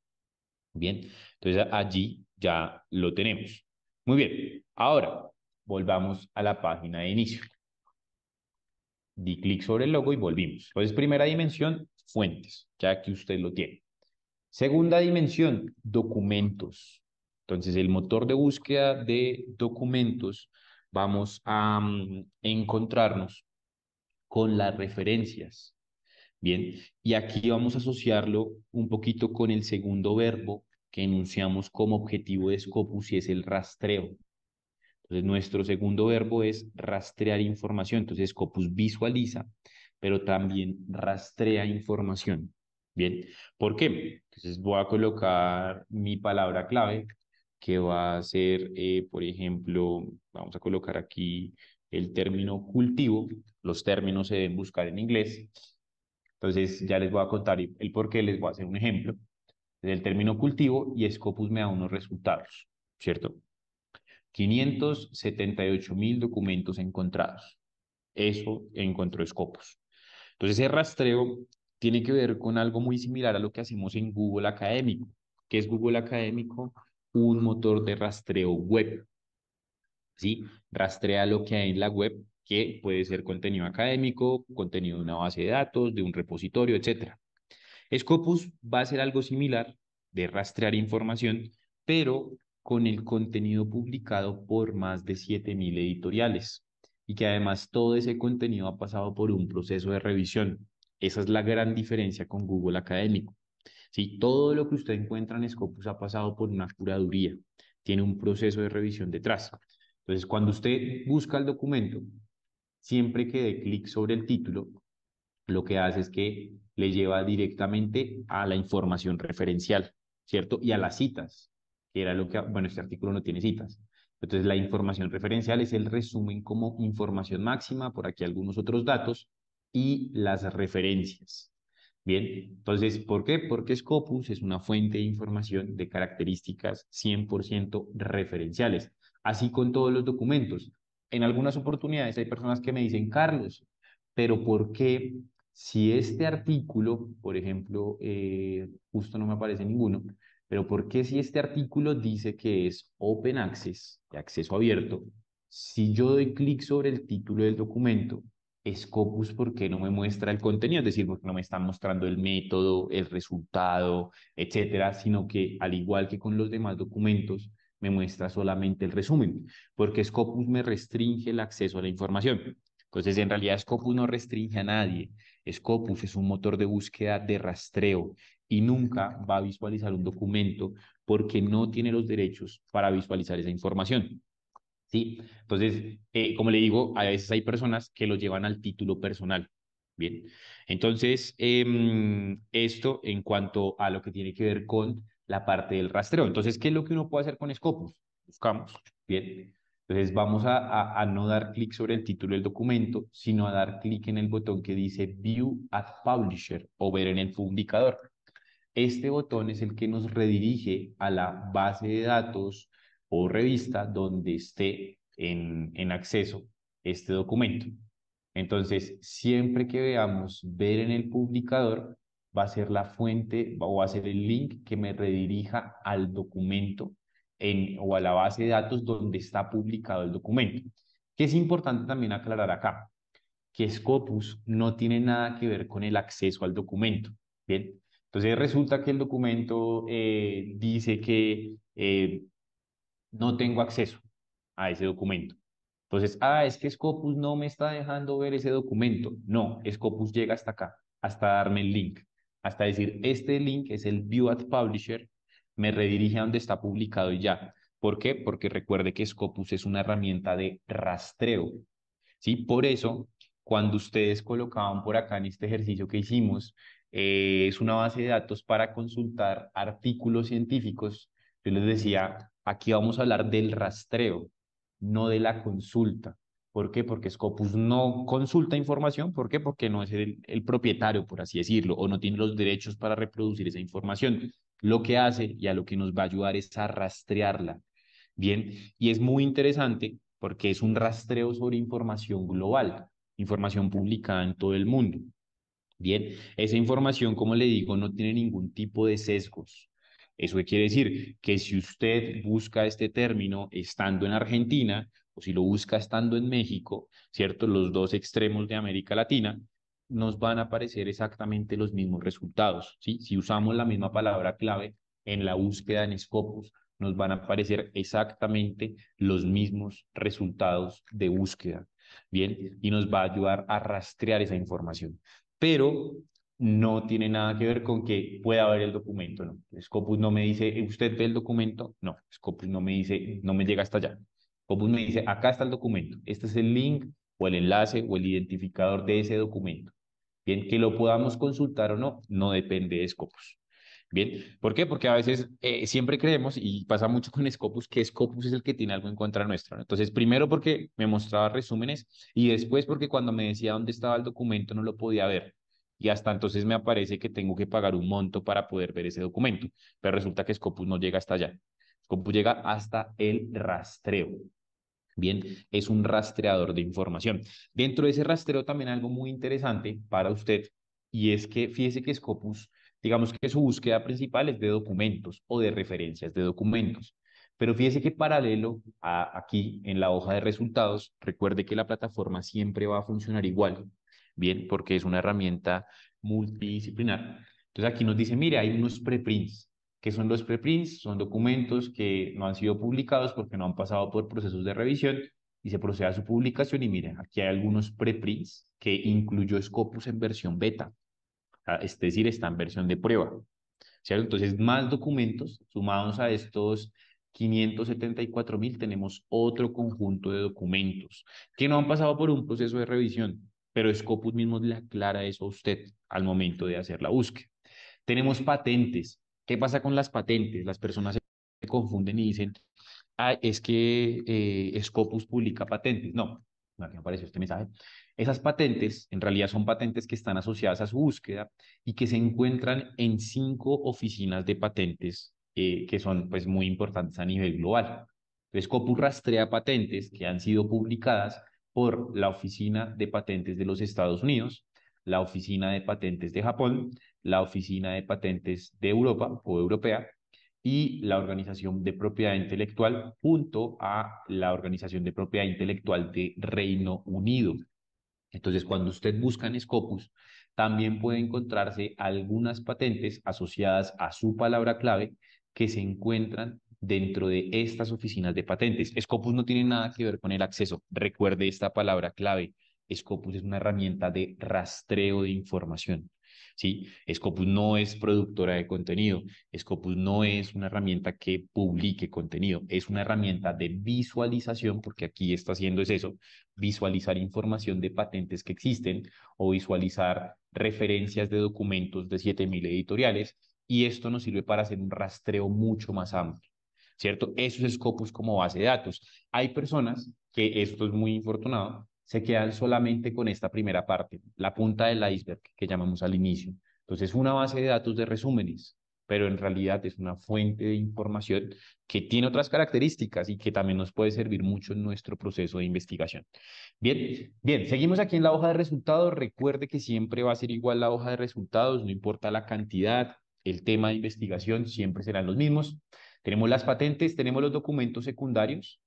Bien, entonces allí ya lo tenemos. Muy bien, ahora volvamos a la página de inicio. Di clic sobre el logo y volvimos. Entonces, primera dimensión, fuentes, ya que usted lo tiene. Segunda dimensión, documentos. Entonces, el motor de búsqueda de documentos vamos a mm, encontrarnos con las referencias. Bien, y aquí vamos a asociarlo un poquito con el segundo verbo que enunciamos como objetivo de Scopus y es el rastreo. Entonces, nuestro segundo verbo es rastrear información. Entonces, Scopus visualiza, pero también rastrea información. Bien, ¿por qué? Entonces, voy a colocar mi palabra clave, que va a ser, eh, por ejemplo, vamos a colocar aquí el término cultivo. Los términos se deben buscar en inglés. Entonces ya les voy a contar el por qué, les voy a hacer un ejemplo El término cultivo y Scopus me da unos resultados, ¿cierto? 578 mil documentos encontrados. Eso encontró Scopus. Entonces ese rastreo tiene que ver con algo muy similar a lo que hacemos en Google Académico. ¿Qué es Google Académico? un motor de rastreo web. ¿Sí? Rastrea lo que hay en la web, que puede ser contenido académico, contenido de una base de datos, de un repositorio, etc. Scopus va a ser algo similar de rastrear información, pero con el contenido publicado por más de 7.000 editoriales y que además todo ese contenido ha pasado por un proceso de revisión. Esa es la gran diferencia con Google Académico todo lo que usted encuentra en Scopus ha pasado por una curaduría, tiene un proceso de revisión detrás. Entonces, cuando usted busca el documento, siempre que dé clic sobre el título, lo que hace es que le lleva directamente a la información referencial, ¿cierto? Y a las citas, que era lo que, bueno, este artículo no tiene citas. Entonces, la información referencial es el resumen como información máxima, por aquí algunos otros datos, y las referencias. Bien, entonces, ¿por qué? Porque Scopus es una fuente de información de características 100% referenciales, así con todos los documentos. En algunas oportunidades hay personas que me dicen, Carlos, pero ¿por qué si este artículo, por ejemplo, eh, justo no me aparece ninguno, pero ¿por qué si este artículo dice que es open access, de acceso abierto, si yo doy clic sobre el título del documento, Scopus porque no me muestra el contenido, es decir, porque no me están mostrando el método, el resultado, etcétera, sino que al igual que con los demás documentos, me muestra solamente el resumen, porque Scopus me restringe el acceso a la información. Entonces, en realidad, Scopus no restringe a nadie. Scopus es un motor de búsqueda de rastreo y nunca va a visualizar un documento porque no tiene los derechos para visualizar esa información. ¿sí? Entonces, eh, como le digo, a veces hay personas que lo llevan al título personal. Bien, entonces, em, esto en cuanto a lo que tiene que ver con la parte del rastreo. Entonces, ¿qué es lo que uno puede hacer con Scopus? Buscamos, bien. Entonces, vamos a, no dar clic sobre el título del documento, sino a dar clic en el botón que dice View at Publisher o ver en el Fundicador. Este botón es el que nos redirige a la base de datos o revista donde esté en, en acceso este documento. Entonces, siempre que veamos ver en el publicador, va a ser la fuente o va a ser el link que me redirija al documento en, o a la base de datos donde está publicado el documento. Que es importante también aclarar acá, que Scopus no tiene nada que ver con el acceso al documento. Bien, entonces resulta que el documento eh, dice que eh, no tengo acceso a ese documento. Entonces, ah, es que Scopus no me está dejando ver ese documento. No, Scopus llega hasta acá, hasta darme el link, hasta decir, este link es el View at Publisher, me redirige a donde está publicado y ya. ¿Por qué? Porque recuerde que Scopus es una herramienta de rastreo. ¿sí? Por eso, cuando ustedes colocaban por acá en este ejercicio que hicimos, eh, es una base de datos para consultar artículos científicos. Yo les decía, Aquí vamos a hablar del rastreo, no de la consulta. ¿Por qué? Porque Scopus no consulta información. ¿Por qué? Porque no es el, propietario, por así decirlo, o no tiene los derechos para reproducir esa información. Lo que hace y a lo que nos va a ayudar es a rastrearla. Bien, y es muy interesante porque es un rastreo sobre información global, información publicada en todo el mundo. Bien, esa información, como le digo, no tiene ningún tipo de sesgos. Eso quiere decir que si usted busca este término estando en Argentina o si lo busca estando en México, ¿cierto? Los dos extremos de América Latina, nos van a aparecer exactamente los mismos resultados. ¿sí? Si usamos la misma palabra clave en la búsqueda en Scopus, nos van a aparecer exactamente los mismos resultados de búsqueda. Bien, y nos va a ayudar a rastrear esa información. Pero no tiene nada que ver con que pueda ver el documento, ¿no? Scopus no me dice, eh, ¿usted ve el documento? No, Scopus no me dice, no me llega hasta allá. Scopus me dice, acá está el documento, este es el link o el enlace o el identificador de ese documento. Bien, que lo podamos consultar o no, no depende de Scopus. Bien, ¿por qué? Porque a veces eh, siempre creemos, y pasa mucho con Scopus, que Scopus es el que tiene algo en contra nuestro. Entonces, primero porque me mostraba resúmenes y después porque cuando me decía dónde estaba el documento no lo podía ver y hasta entonces me aparece que tengo que pagar un monto para poder ver ese documento. Pero resulta que Scopus no llega hasta allá. Scopus llega hasta el rastreo. Bien, es un rastreador de información. Dentro de ese rastreo también algo muy interesante para usted y es que fíjese que Scopus, digamos que su búsqueda principal es de documentos o de referencias de documentos. Pero fíjese que paralelo a aquí en la hoja de resultados, recuerde que la plataforma siempre va a funcionar igual. ¿bien? Porque es una herramienta multidisciplinar. Entonces aquí nos dice, mire, hay unos preprints. ¿Qué son los preprints? Son documentos que no han sido publicados porque no han pasado por procesos de revisión y se procede a su publicación. Y miren, aquí hay algunos preprints que incluyó Scopus en versión beta. Es decir, está en versión de prueba. Entonces, más documentos sumados a estos 574.000, tenemos otro conjunto de documentos que no han pasado por un proceso de revisión pero Scopus mismo le aclara eso a usted al momento de hacer la búsqueda. Tenemos patentes. ¿Qué pasa con las patentes? Las personas se confunden y dicen, es que eh, Scopus publica patentes. No, aquí apareció este mensaje. Esas patentes en realidad son patentes que están asociadas a su búsqueda y que se encuentran en cinco oficinas de patentes eh, que son pues muy importantes a nivel global. Scopus rastrea patentes que han sido publicadas por la Oficina de Patentes de los Estados Unidos, la Oficina de Patentes de Japón, la Oficina de Patentes de Europa o Europea y la Organización de Propiedad Intelectual junto a la Organización de Propiedad Intelectual de Reino Unido. Entonces, cuando usted busca en Scopus, también puede encontrarse algunas patentes asociadas a su palabra clave que se encuentran dentro de estas oficinas de patentes. Scopus no tiene nada que ver con el acceso. Recuerde esta palabra clave. Scopus es una herramienta de rastreo de información. ¿sí? Scopus no es productora de contenido. Scopus no es una herramienta que publique contenido. Es una herramienta de visualización, porque aquí está haciendo es eso, visualizar información de patentes que existen o visualizar referencias de documentos de 7.000 editoriales. Y esto nos sirve para hacer un rastreo mucho más amplio. ¿cierto? esos como base de datos. Hay personas que, esto es muy infortunado, se quedan solamente con esta primera parte, la punta del iceberg que llamamos al inicio. Entonces, es una base de datos de resúmenes, pero en realidad es una fuente de información que tiene otras características y que también nos puede servir mucho en nuestro proceso de investigación. Bien, bien, seguimos aquí en la hoja de resultados. Recuerde que siempre va a ser igual la hoja de resultados, no importa la cantidad, el tema de investigación, siempre serán los mismos. Tenemos las patentes, tenemos los documentos secundarios,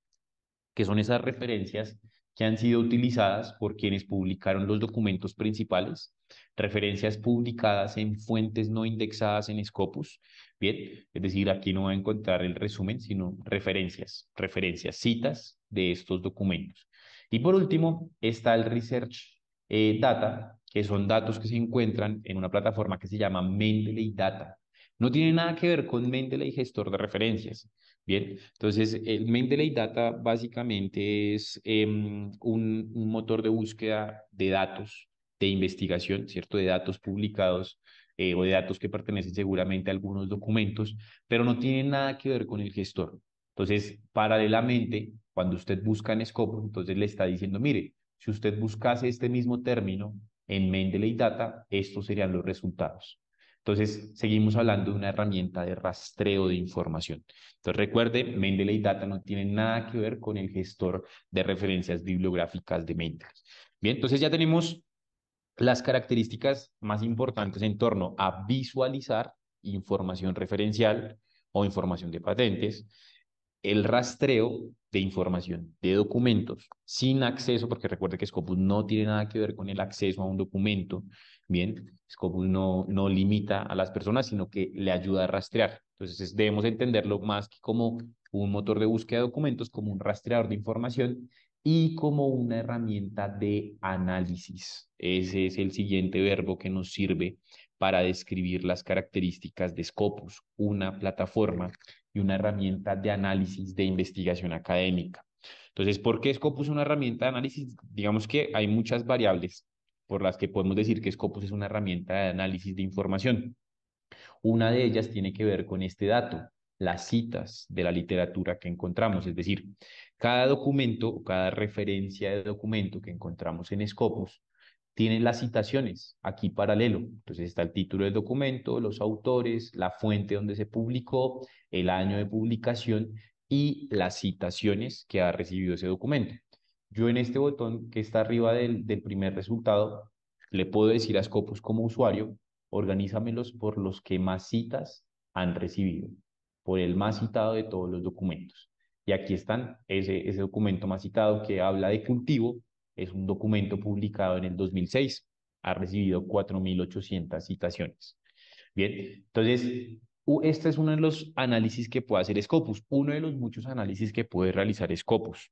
que son esas referencias que han sido utilizadas por quienes publicaron los documentos principales, referencias publicadas en fuentes no indexadas en Scopus, bien, es decir, aquí no va a encontrar el resumen, sino referencias, referencias, citas de estos documentos. Y por último, está el Research eh, Data, que son datos que se encuentran en una plataforma que se llama Mendeley Data. No tiene nada que ver con Mendeley gestor de referencias. Bien, entonces el Mendeley Data básicamente es em, un, motor de búsqueda de datos, de investigación, ¿cierto? De datos publicados eh, o de datos que pertenecen seguramente a algunos documentos, pero no tiene nada que ver con el gestor. Entonces, paralelamente, cuando usted busca en Scopus, entonces le está diciendo, mire, si usted buscase este mismo término en Mendeley Data, estos serían los resultados. Entonces, seguimos hablando de una herramienta de rastreo de información. Entonces, recuerde, Mendeley Data no tiene nada que ver con el gestor de referencias bibliográficas de Mendeley. Bien, entonces ya tenemos las características más importantes en torno a visualizar información referencial o información de patentes, el rastreo de información de documentos sin acceso, porque recuerde que Scopus no tiene nada que ver con el acceso a un documento, Bien, Scopus no, no limita a las personas, sino que le ayuda a rastrear. Entonces, debemos entenderlo más como un motor de búsqueda de documentos, como un rastreador de información y como una herramienta de análisis. Ese es el siguiente verbo que nos sirve para describir las características de Scopus, una plataforma y una herramienta de análisis de investigación académica. Entonces, ¿por qué Scopus es una herramienta de análisis? Digamos que hay muchas variables por las que podemos decir que Scopus es una herramienta de análisis de información. Una de ellas tiene que ver con este dato, las citas de la literatura que encontramos, es decir, cada documento o cada referencia de documento que encontramos en Scopus tiene las citaciones aquí paralelo. Entonces está el título del documento, los autores, la fuente donde se publicó, el año de publicación y las citaciones que ha recibido ese documento. Yo en este botón que está arriba del, primer resultado, le puedo decir a Scopus como usuario, organízamelos por los que más citas han recibido, por el más citado de todos los documentos. Y aquí están, ese, ese documento más citado que habla de cultivo, es un documento publicado en el 2006, ha recibido 4.800 citaciones. Bien, entonces, este es uno de los análisis que puede hacer Scopus, uno de los muchos análisis que puede realizar Scopus.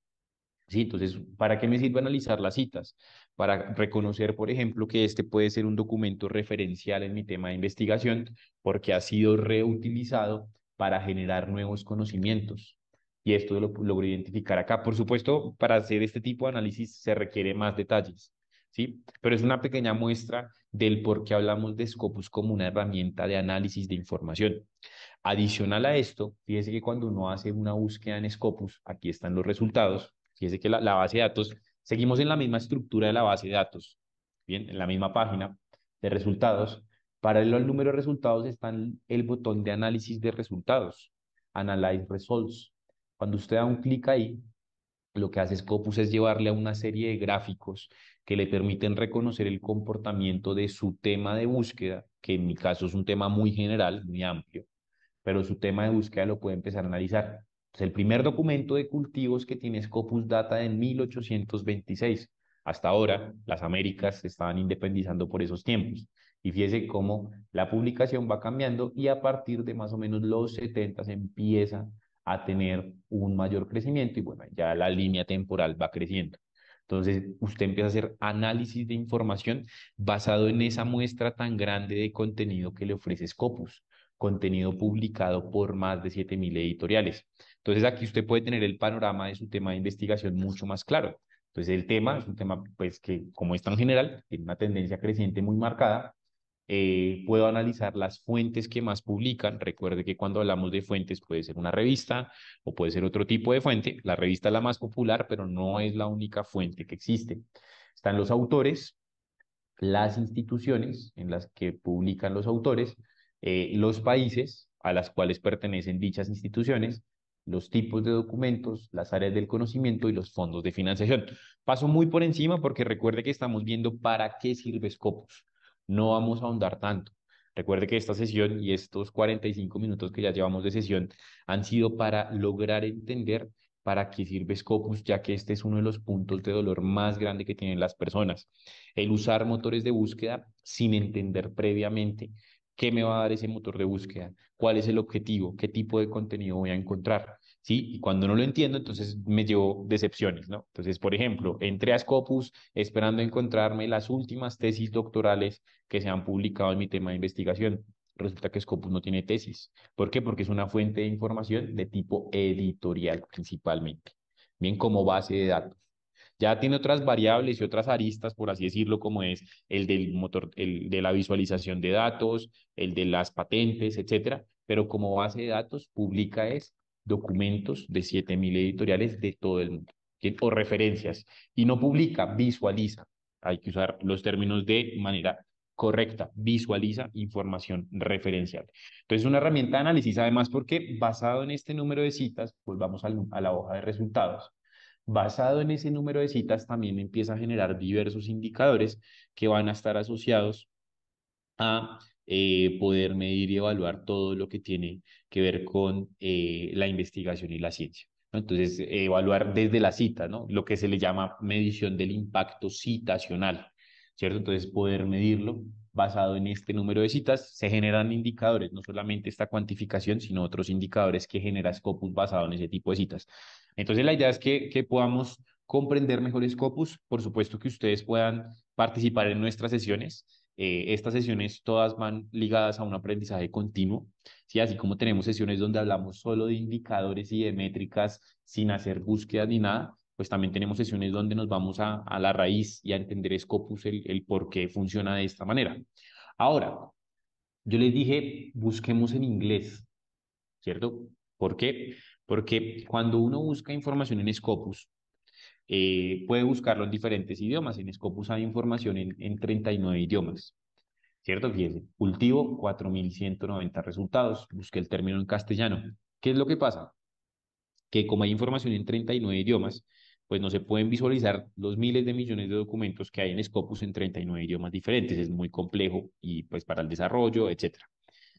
¿Sí? Entonces, ¿para qué me sirve analizar las citas? Para reconocer, por ejemplo, que este puede ser un documento referencial en mi tema de investigación porque ha sido reutilizado para generar nuevos conocimientos. Y esto lo logro identificar acá. Por supuesto, para hacer este tipo de análisis se requiere más detalles, ¿sí? Pero es una pequeña muestra del por qué hablamos de Scopus como una herramienta de análisis de información. Adicional a esto, fíjese que cuando uno hace una búsqueda en Scopus, aquí están los resultados, Fíjese que la, base de datos, seguimos en la misma estructura de la base de datos, bien, en la misma página de resultados. paralelo el número de resultados está el botón de análisis de resultados, Analyze Results. Cuando usted da un clic ahí, lo que hace Scopus es llevarle a una serie de gráficos que le permiten reconocer el comportamiento de su tema de búsqueda, que en mi caso es un tema muy general, muy amplio, pero su tema de búsqueda lo puede empezar a analizar el primer documento de cultivos que tiene Scopus data de 1826. Hasta ahora, las Américas se estaban independizando por esos tiempos. Y fíjese cómo la publicación va cambiando y a partir de más o menos los 70 se empieza a tener un mayor crecimiento y bueno, ya la línea temporal va creciendo. Entonces, usted empieza a hacer análisis de información basado en esa muestra tan grande de contenido que le ofrece Scopus, contenido publicado por más de 7.000 editoriales. Entonces aquí usted puede tener el panorama de su tema de investigación mucho más claro. Entonces el tema es un tema pues que como es tan general, tiene una tendencia creciente muy marcada. Eh, puedo analizar las fuentes que más publican. Recuerde que cuando hablamos de fuentes puede ser una revista o puede ser otro tipo de fuente. La revista es la más popular, pero no es la única fuente que existe. Están los autores, las instituciones en las que publican los autores, eh, los países a las cuales pertenecen dichas instituciones, los tipos de documentos, las áreas del conocimiento y los fondos de financiación. Paso muy por encima porque recuerde que estamos viendo para qué sirve Scopus. No vamos a ahondar tanto. Recuerde que esta sesión y estos 45 minutos que ya llevamos de sesión han sido para lograr entender para qué sirve Scopus, ya que este es uno de los puntos de dolor más grande que tienen las personas. El usar motores de búsqueda sin entender previamente qué me va a dar ese motor de búsqueda, cuál es el objetivo, qué tipo de contenido voy a encontrar. ¿sí? Y cuando no lo entiendo, entonces me llevo decepciones, ¿no? Entonces, por ejemplo, entré a Scopus esperando encontrarme las últimas tesis doctorales que se han publicado en mi tema de investigación. Resulta que Scopus no tiene tesis. ¿Por qué? Porque es una fuente de información de tipo editorial principalmente, bien como base de datos. Ya tiene otras variables y otras aristas, por así decirlo, como es el del motor, el de la visualización de datos, el de las patentes, etcétera, pero como base de datos publica es documentos de 7.000 editoriales de todo el mundo, o referencias, y no publica, visualiza. Hay que usar los términos de manera correcta, visualiza información referencial. Entonces, una herramienta de análisis, además, porque basado en este número de citas, volvamos a la hoja de resultados. Basado en ese número de citas, también empieza a generar diversos indicadores que van a estar asociados a eh, poder medir y evaluar todo lo que tiene que ver con eh, la investigación y la ciencia. Entonces, eh, evaluar desde la cita, lo que se le llama medición del impacto citacional, ¿cierto? Entonces, poder medirlo basado en este número de citas, se generan indicadores, no solamente esta cuantificación, sino otros indicadores que genera Scopus basado en ese tipo de citas. Entonces, la idea es que, que podamos comprender mejor Scopus, por supuesto que ustedes puedan participar en nuestras sesiones, eh, estas sesiones todas van ligadas a un aprendizaje continuo, ¿sí? así como tenemos sesiones donde hablamos solo de indicadores y de métricas sin hacer búsquedas ni nada, pues también tenemos sesiones donde nos vamos a, la raíz y a entender Scopus el, el por qué funciona de esta manera. Ahora, yo les dije, busquemos en inglés, ¿cierto? ¿Por qué? Porque cuando uno busca información en Scopus, eh, puede buscarlo en diferentes idiomas. En Scopus hay información en, en 39 idiomas. ¿Cierto? Fíjense, cultivo 4.190 resultados. Busqué el término en castellano. ¿Qué es lo que pasa? Que como hay información en 39 idiomas, pues no se pueden visualizar los miles de millones de documentos que hay en Scopus en 39 idiomas diferentes. Es muy complejo y pues para el desarrollo, etc.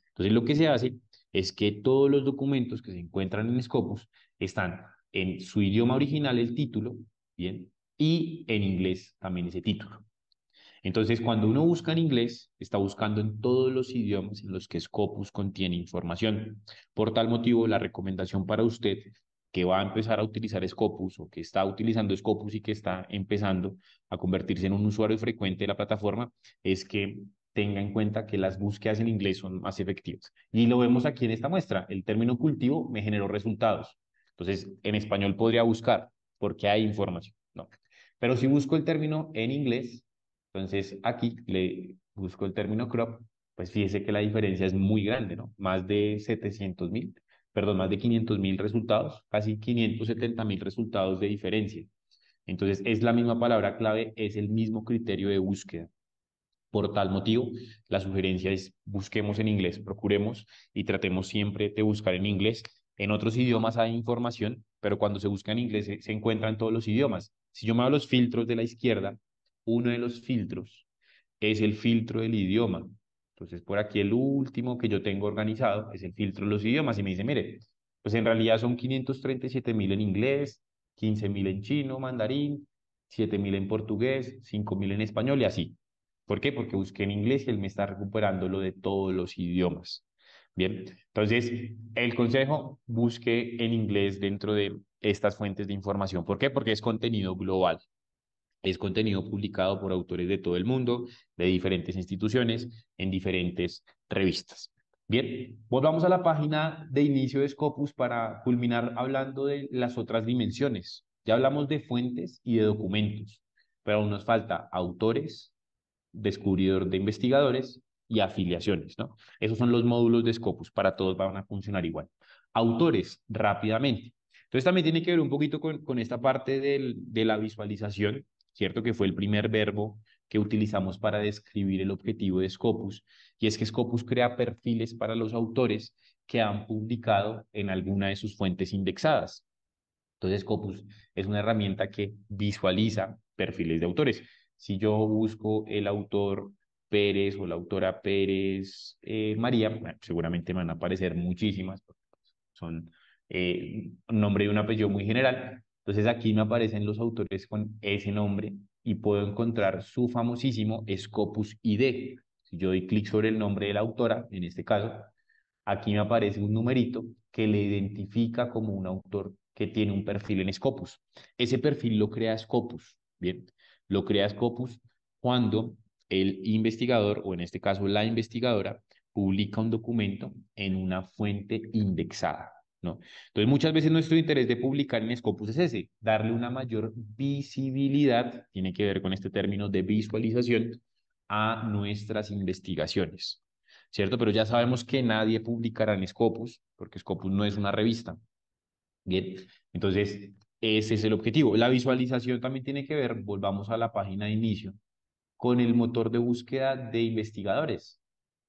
Entonces lo que se hace es que todos los documentos que se encuentran en Scopus están en su idioma original el título, y en inglés también ese título. Entonces, cuando uno busca en inglés, está buscando en todos los idiomas en los que Scopus contiene información. Por tal motivo, la recomendación para usted que va a empezar a utilizar Scopus o que está utilizando Scopus y que está empezando a convertirse en un usuario frecuente de la plataforma es que tenga en cuenta que las búsquedas en inglés son más efectivas. Y lo vemos aquí en esta muestra. El término cultivo me generó resultados. Entonces, en español podría buscar porque hay información. No. Pero si busco el término en inglés, entonces aquí le busco el término crop, pues fíjese que la diferencia es muy grande, ¿no? Más de 700 mil, perdón, más de 500 mil resultados, casi 570 mil resultados de diferencia. Entonces es la misma palabra clave, es el mismo criterio de búsqueda. Por tal motivo, la sugerencia es busquemos en inglés, procuremos y tratemos siempre de buscar en inglés. En otros idiomas hay información, pero cuando se busca en inglés se, encuentran todos los idiomas. Si yo me hago los filtros de la izquierda, uno de los filtros es el filtro del idioma. Entonces, por aquí el último que yo tengo organizado es el filtro de los idiomas y me dice, mire, pues en realidad son 537 mil en inglés, 15 mil en chino, mandarín, 7 mil en portugués, 5 mil en español y así. ¿Por qué? Porque busqué en inglés y él me está recuperando lo de todos los idiomas. Bien, entonces el consejo busque en inglés dentro de estas fuentes de información. ¿Por qué? Porque es contenido global. Es contenido publicado por autores de todo el mundo, de diferentes instituciones, en diferentes revistas. Bien, volvamos a la página de inicio de Scopus para culminar hablando de las otras dimensiones. Ya hablamos de fuentes y de documentos, pero aún nos falta autores, descubridor de investigadores y afiliaciones, ¿no? Esos son los módulos de Scopus, para todos van a funcionar igual. Autores, rápidamente. Entonces también tiene que ver un poquito con, esta parte de la visualización, ¿cierto? Que fue el primer verbo que utilizamos para describir el objetivo de Scopus, y es que Scopus crea perfiles para los autores que han publicado en alguna de sus fuentes indexadas. Entonces Scopus es una herramienta que visualiza perfiles de autores. Si yo busco el autor Pérez o la autora Pérez eh, María, seguramente me van a aparecer muchísimas, pues, son eh, nombre y un apellido muy general. Entonces aquí me aparecen los autores con ese nombre y puedo encontrar su famosísimo Scopus ID. Si yo doy clic sobre el nombre de la autora, en este caso, aquí me aparece un numerito que le identifica como un autor que tiene un perfil en Scopus. Ese perfil lo crea Scopus, ¿bien? Lo crea Scopus cuando el investigador, o en este caso la investigadora, publica un documento en una fuente indexada. ¿no? Entonces, muchas veces nuestro interés de publicar en Scopus es ese, darle una mayor visibilidad, tiene que ver con este término de visualización, a nuestras investigaciones. ¿Cierto? Pero ya sabemos que nadie publicará en Scopus, porque Scopus no es una revista. Bien, entonces ese es el objetivo. La visualización también tiene que ver, volvamos a la página de inicio, con el motor de búsqueda de investigadores.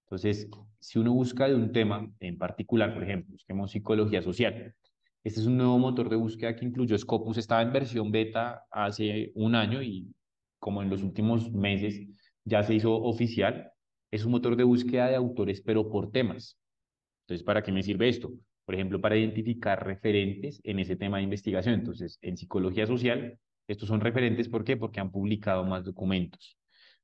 Entonces, si uno busca de un tema en particular, por ejemplo, busquemos psicología social, este es un nuevo motor de búsqueda que incluyó Scopus, estaba en versión beta hace un año y como en los últimos meses ya se hizo oficial, es un motor de búsqueda de autores, pero por temas. Entonces, ¿para qué me sirve esto? Por ejemplo, para identificar referentes en ese tema de investigación. Entonces, en psicología social, estos son referentes, ¿por qué? Porque han publicado más documentos.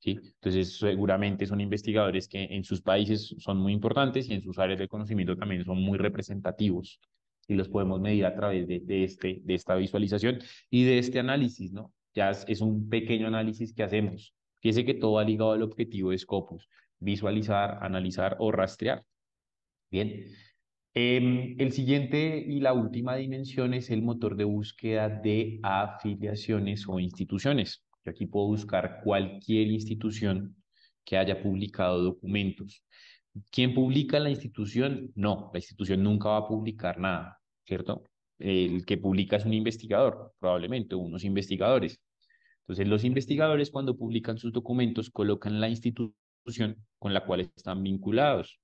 Entonces, seguramente son investigadores que en sus países son muy importantes y en sus áreas de conocimiento también son muy representativos y los podemos medir a través de, este, de esta visualización y de este análisis, ¿no? Ya es, un pequeño análisis que hacemos. Fíjese que todo ha ligado al objetivo de Scopus, visualizar, analizar o rastrear. Bien. Em, el siguiente y la última dimensión es el motor de búsqueda de afiliaciones o instituciones aquí puedo buscar cualquier institución que haya publicado documentos. ¿Quién publica la institución? No, la institución nunca va a publicar nada, ¿cierto? El que publica es un investigador, probablemente, unos investigadores. Entonces, los investigadores cuando publican sus documentos colocan la institución con la cual están vinculados,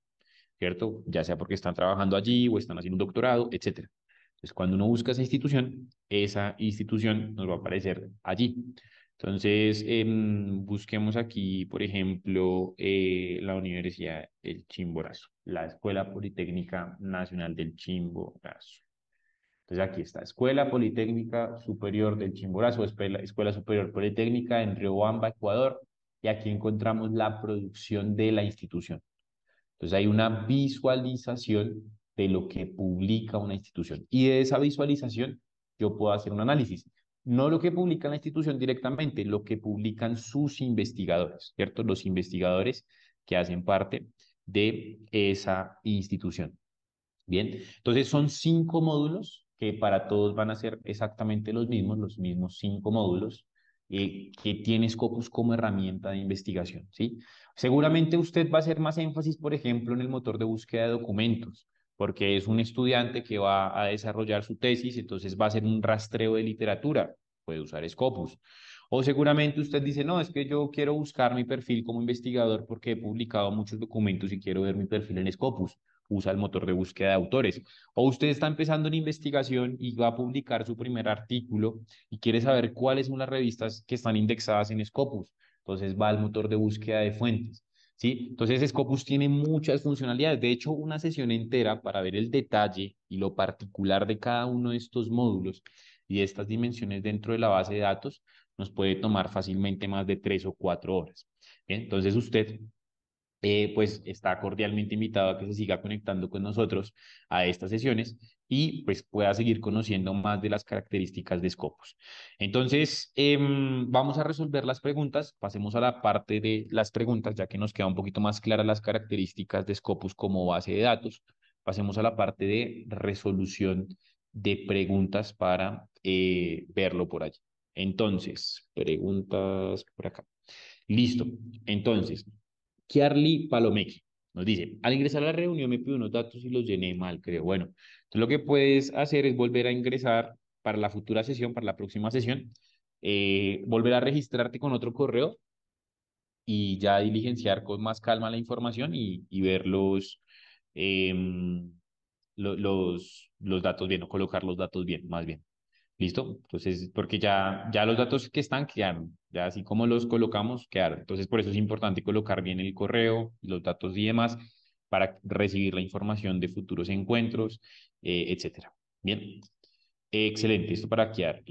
¿cierto? Ya sea porque están trabajando allí o están haciendo un doctorado, etc. Entonces, cuando uno busca esa institución, esa institución nos va a aparecer allí. Entonces, em, busquemos aquí, por ejemplo, eh, la Universidad del Chimborazo, la Escuela Politécnica Nacional del Chimborazo. Entonces, aquí está, Escuela Politécnica Superior del Chimborazo, Escuela, Escuela Superior Politécnica en Riobamba, Ecuador, y aquí encontramos la producción de la institución. Entonces, hay una visualización de lo que publica una institución, y de esa visualización yo puedo hacer un análisis no lo que publica la institución directamente, lo que publican sus investigadores, ¿cierto? Los investigadores que hacen parte de esa institución. Bien, entonces son cinco módulos que para todos van a ser exactamente los mismos, los mismos cinco módulos eh, que tiene Scopus como herramienta de investigación, ¿sí? Seguramente usted va a hacer más énfasis, por ejemplo, en el motor de búsqueda de documentos, porque es un estudiante que va a desarrollar su tesis, entonces va a hacer un rastreo de literatura, puede usar Scopus. O seguramente usted dice, no, es que yo quiero buscar mi perfil como investigador porque he publicado muchos documentos y quiero ver mi perfil en Scopus. Usa el motor de búsqueda de autores. O usted está empezando una investigación y va a publicar su primer artículo y quiere saber cuáles son las revistas que están indexadas en Scopus. Entonces va al motor de búsqueda de fuentes. ¿sí? Entonces, Scopus tiene muchas funcionalidades. De hecho, una sesión entera para ver el detalle y lo particular de cada uno de estos módulos y estas dimensiones dentro de la base de datos nos puede tomar fácilmente más de tres o cuatro horas. Entonces, usted eh, pues está cordialmente invitado a que se siga conectando con nosotros a estas sesiones y pues pueda seguir conociendo más de las características de Scopus. Entonces, em, vamos a resolver las preguntas, pasemos a la parte de las preguntas, ya que nos queda un poquito más claras las características de Scopus como base de datos. Pasemos a la parte de resolución de preguntas para eh, verlo por allí. Entonces, preguntas por acá. Listo. Entonces, Carly Palomeque nos dice, al ingresar a la reunión me pidió unos datos y los llené mal, creo. Bueno, entonces lo que puedes hacer es volver a ingresar para la futura sesión, para la próxima sesión, eh, volver a registrarte con otro correo y ya diligenciar con más calma la información y, y ver los, em, los, los datos bien o colocar los datos bien, más bien. ¿Listo? Entonces, porque ya, ya los datos que están quedaron, ya así como los colocamos, quedaron. Entonces, por eso es importante colocar bien el correo, los datos y demás, para recibir la información de futuros encuentros, eh, etcétera. Bien, excelente, esto para quedar.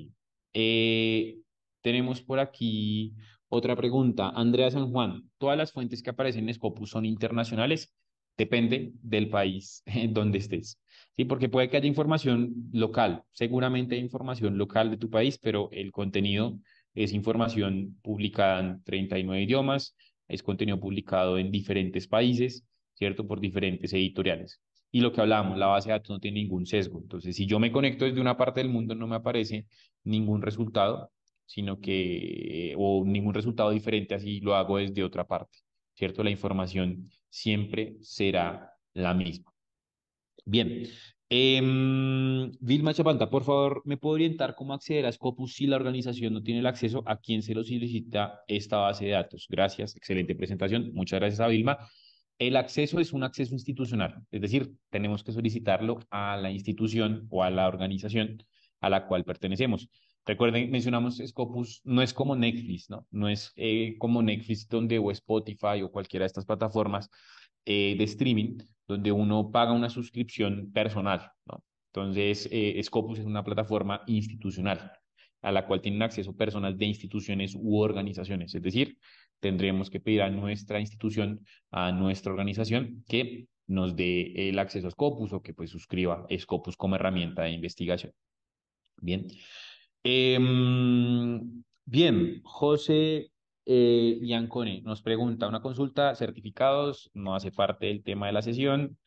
Eh, tenemos por aquí otra pregunta. Andrea San Juan, ¿todas las fuentes que aparecen en Scopus son internacionales? Depende del país en donde estés. ¿sí? Porque puede que haya información local, seguramente hay información local de tu país, pero el contenido es información publicada en 39 idiomas, es contenido publicado en diferentes países, ¿cierto? Por diferentes editoriales. Y lo que hablábamos, la base de datos no tiene ningún sesgo. Entonces, si yo me conecto desde una parte del mundo, no me aparece ningún resultado, sino que, o ningún resultado diferente así lo hago desde otra parte, ¿cierto? La información siempre será la misma. Bien, em, Vilma Chapanta, por favor, ¿me puedo orientar cómo acceder a Scopus si la organización no tiene el acceso? ¿A quién se lo solicita esta base de datos? Gracias, excelente presentación. Muchas gracias a Vilma. El acceso es un acceso institucional, es decir, tenemos que solicitarlo a la institución o a la organización a la cual pertenecemos. Recuerden, mencionamos Scopus, no es como Netflix, ¿no? No es eh, como Netflix donde o Spotify o cualquiera de estas plataformas eh, de streaming donde uno paga una suscripción personal, ¿no? Entonces, eh, Scopus es una plataforma institucional a la cual tienen acceso personas de instituciones u organizaciones. Es decir, tendríamos que pedir a nuestra institución, a nuestra organización, que nos dé el acceso a Scopus o que pues suscriba Scopus como herramienta de investigación. Bien. Em, bien, José eh, nos pregunta una consulta, certificados, no hace parte del tema de la sesión.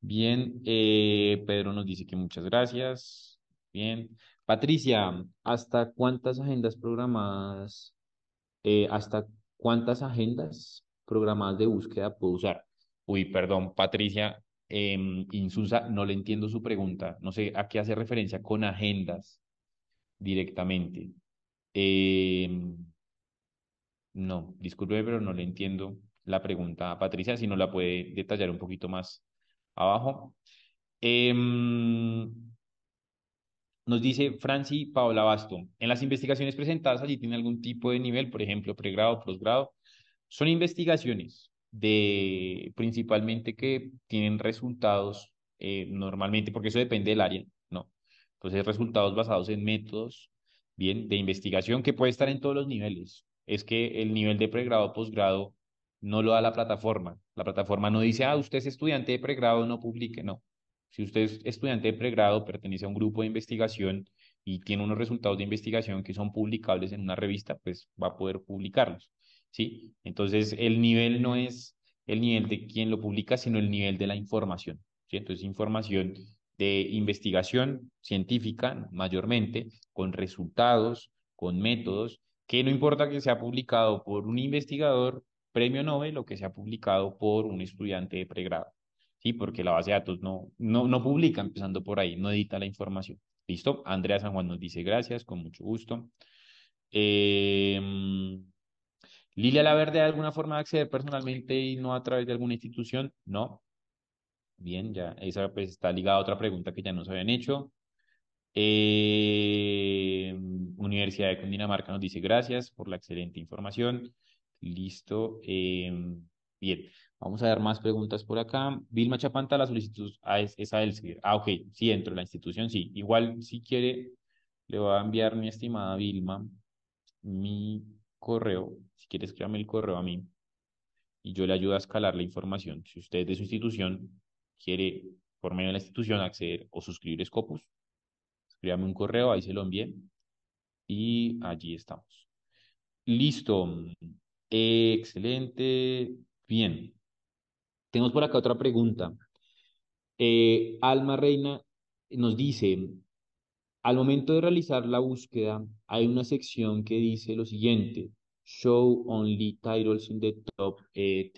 Bien, eh, Pedro nos dice que muchas gracias. Bien. Patricia, ¿hasta cuántas agendas programadas, eh, hasta cuántas agendas programadas de búsqueda puedo usar? Uy, perdón, Patricia, em, Insusa, no le entiendo su pregunta. No sé a qué hace referencia con agendas directamente. Em, no, disculpe, pero no le entiendo la pregunta a Patricia, si no la puede detallar un poquito más abajo. Em, nos dice Franci Paola Basto, en las investigaciones presentadas allí tiene algún tipo de nivel, por ejemplo, pregrado, posgrado. Son investigaciones de principalmente que tienen resultados eh, normalmente, porque eso depende del área, entonces, resultados basados en métodos, bien, de investigación que puede estar en todos los niveles. Es que el nivel de pregrado, posgrado, no lo da la plataforma. La plataforma no dice, ah, usted es estudiante de pregrado, no publique, no. Si usted es estudiante de pregrado, pertenece a un grupo de investigación y tiene unos resultados de investigación que son publicables en una revista, pues va a poder publicarlos, ¿sí? Entonces, el nivel no es el nivel de quien lo publica, sino el nivel de la información, ¿sí? Entonces, información de investigación científica mayormente, con resultados, con métodos, que no importa que sea publicado por un investigador premio Nobel o que sea publicado por un estudiante de pregrado, ¿sí? Porque la base de datos no, no, publica, empezando por ahí, no edita la información. ¿Listo? Andrea San Juan nos dice gracias, con mucho gusto. Em, Lilia Laverde, alguna forma de acceder personalmente y no a través de alguna institución? No. Bien, ya esa pues, está ligada a otra pregunta que ya nos habían hecho. Eh, Universidad de Cundinamarca nos dice gracias por la excelente información. Listo. Eh, bien, vamos a ver más preguntas por acá. Vilma Chapanta, la solicitud es, a Ah, ok, sí, dentro de la institución, sí. Igual, si quiere, le voy a enviar, mi estimada Vilma, mi correo. Si quiere, escríbame el correo a mí y yo le ayudo a escalar la información. Si usted es de su institución quiere por medio de la institución acceder o suscribir Scopus, escríbame un correo, ahí se lo envié y allí estamos. Listo, excelente, bien. Tenemos por acá otra pregunta. Eh, Alma Reina nos dice, al momento de realizar la búsqueda, hay una sección que dice lo siguiente, show only titles in the top 10%. Eh,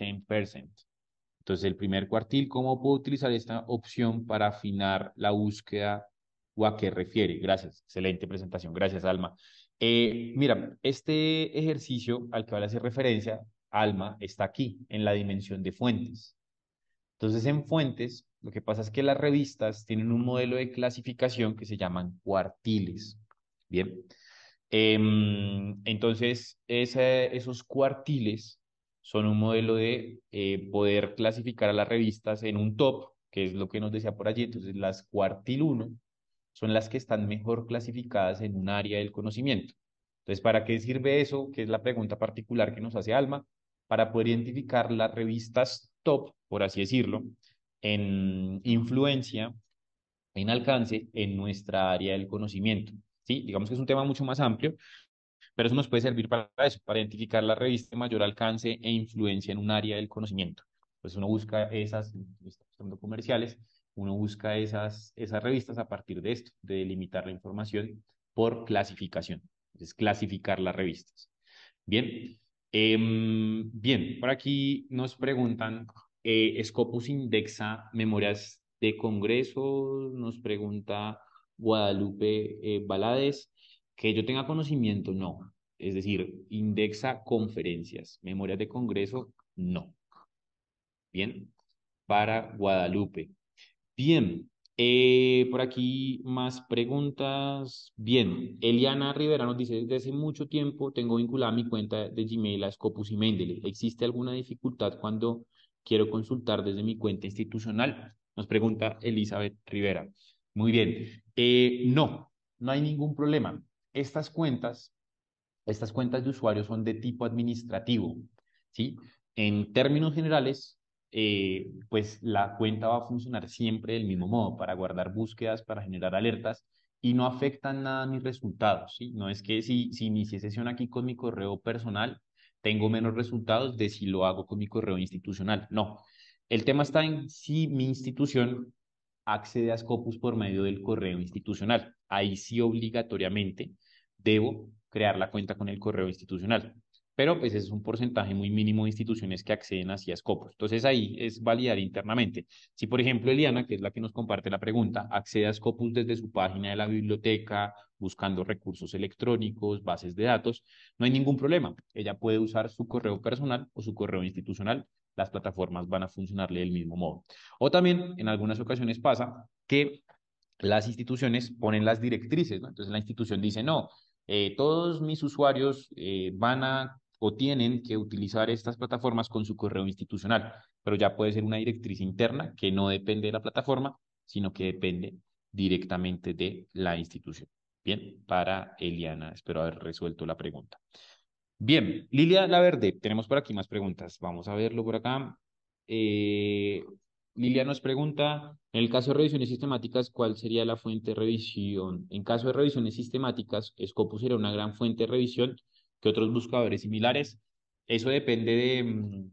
entonces, el primer cuartil, ¿cómo puedo utilizar esta opción para afinar la búsqueda o a qué refiere? Gracias, excelente presentación, gracias Alma. Eh, mira, este ejercicio al que a hacer referencia, Alma, está aquí, en la dimensión de fuentes. Entonces, en fuentes, lo que pasa es que las revistas tienen un modelo de clasificación que se llaman cuartiles. Bien. Em, entonces, esos cuartiles son un modelo de eh, poder clasificar a las revistas en un top, que es lo que nos decía por allí. Entonces, las cuartil 1 son las que están mejor clasificadas en un área del conocimiento. Entonces, ¿para qué sirve eso? Que es la pregunta particular que nos hace Alma, para poder identificar las revistas top, por así decirlo, en influencia, en alcance en nuestra área del conocimiento. ¿Sí? Digamos que es un tema mucho más amplio, pero eso nos puede servir para eso, para identificar la revista de mayor alcance e influencia en un área del conocimiento. Pues uno busca esas, estamos comerciales, uno busca esas, esas revistas a partir de esto, de delimitar la información por clasificación. es clasificar las revistas. Bien, em, bien, por aquí nos preguntan, eh, Scopus indexa memorias de congreso, nos pregunta Guadalupe eh, Balades, que yo tenga conocimiento, no. Es decir, indexa conferencias, memorias de Congreso, no. Bien, para Guadalupe. Bien, eh, por aquí más preguntas. Bien, Eliana Rivera nos dice, desde hace mucho tiempo tengo vinculada mi cuenta de Gmail a Scopus y Mendeley. ¿Existe alguna dificultad cuando quiero consultar desde mi cuenta institucional? Nos pregunta Elizabeth Rivera. Muy bien, eh, no, no hay ningún problema estas cuentas, estas cuentas de usuario son de tipo administrativo, ¿sí? En términos generales, eh, pues la cuenta va a funcionar siempre del mismo modo, para guardar búsquedas, para generar alertas, y no afectan nada mis resultados, ¿sí? No es que si, si inicié sesión aquí con mi correo personal, tengo menos resultados de si lo hago con mi correo institucional, no. El tema está en si mi institución accede a Scopus por medio del correo institucional. Ahí sí obligatoriamente debo crear la cuenta con el correo institucional. Pero ese pues, es un porcentaje muy mínimo de instituciones que acceden hacia Scopus. Entonces ahí es validar internamente. Si por ejemplo Eliana, que es la que nos comparte la pregunta, accede a Scopus desde su página de la biblioteca, buscando recursos electrónicos, bases de datos, no hay ningún problema. Ella puede usar su correo personal o su correo institucional. Las plataformas van a funcionarle del mismo modo. O también en algunas ocasiones pasa que las instituciones ponen las directrices, Entonces la institución dice, no, eh, todos mis usuarios eh, van a o tienen que utilizar estas plataformas con su correo institucional, pero ya puede ser una directriz interna que no depende de la plataforma, sino que depende directamente de la institución. Bien, para Eliana, espero haber resuelto la pregunta. Bien, Lilia La Verde, tenemos por aquí más preguntas. Vamos a verlo por acá. Eh, Lilia nos pregunta, en el caso de revisiones sistemáticas, ¿cuál sería la fuente de revisión? En caso de revisiones sistemáticas, Scopus era una gran fuente de revisión que otros buscadores similares. Eso depende de, mm,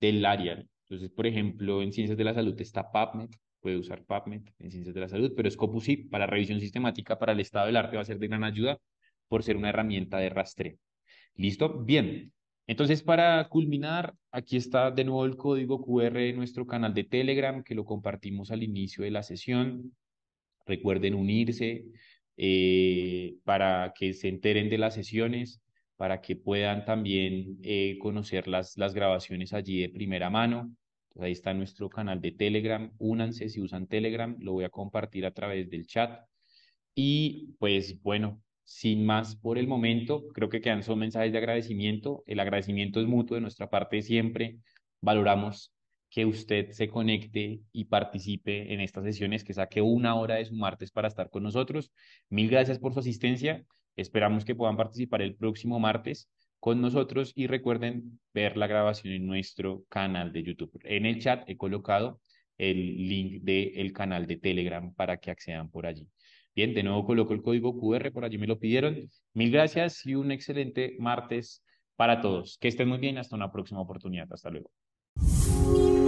del área. Entonces, por ejemplo, en ciencias de la salud está PubMed, puede usar PubMed en ciencias de la salud, pero Scopus sí, para revisión sistemática, para el estado del arte va a ser de gran ayuda por ser una herramienta de rastreo. ¿Listo? Bien. Entonces, para culminar, aquí está de nuevo el código QR de nuestro canal de Telegram, que lo compartimos al inicio de la sesión. Recuerden unirse eh, para que se enteren de las sesiones, para que puedan también eh, conocer las, las grabaciones allí de primera mano. ahí está nuestro canal de Telegram. Únanse si usan Telegram. Lo voy a compartir a través del chat. Y pues bueno, sin más por el momento, creo que quedan son mensajes de agradecimiento. El agradecimiento es mutuo de nuestra parte siempre. Valoramos que usted se conecte y participe en estas sesiones, que saque una hora de su martes para estar con nosotros. Mil gracias por su asistencia. Esperamos que puedan participar el próximo martes con nosotros y recuerden ver la grabación en nuestro canal de YouTube. En el chat he colocado el link del canal de Telegram para que accedan por allí. Bien, de nuevo coloco el código QR, por allí me lo pidieron. Mil gracias y un excelente martes para todos. Que estén muy bien, hasta una próxima oportunidad. Hasta luego.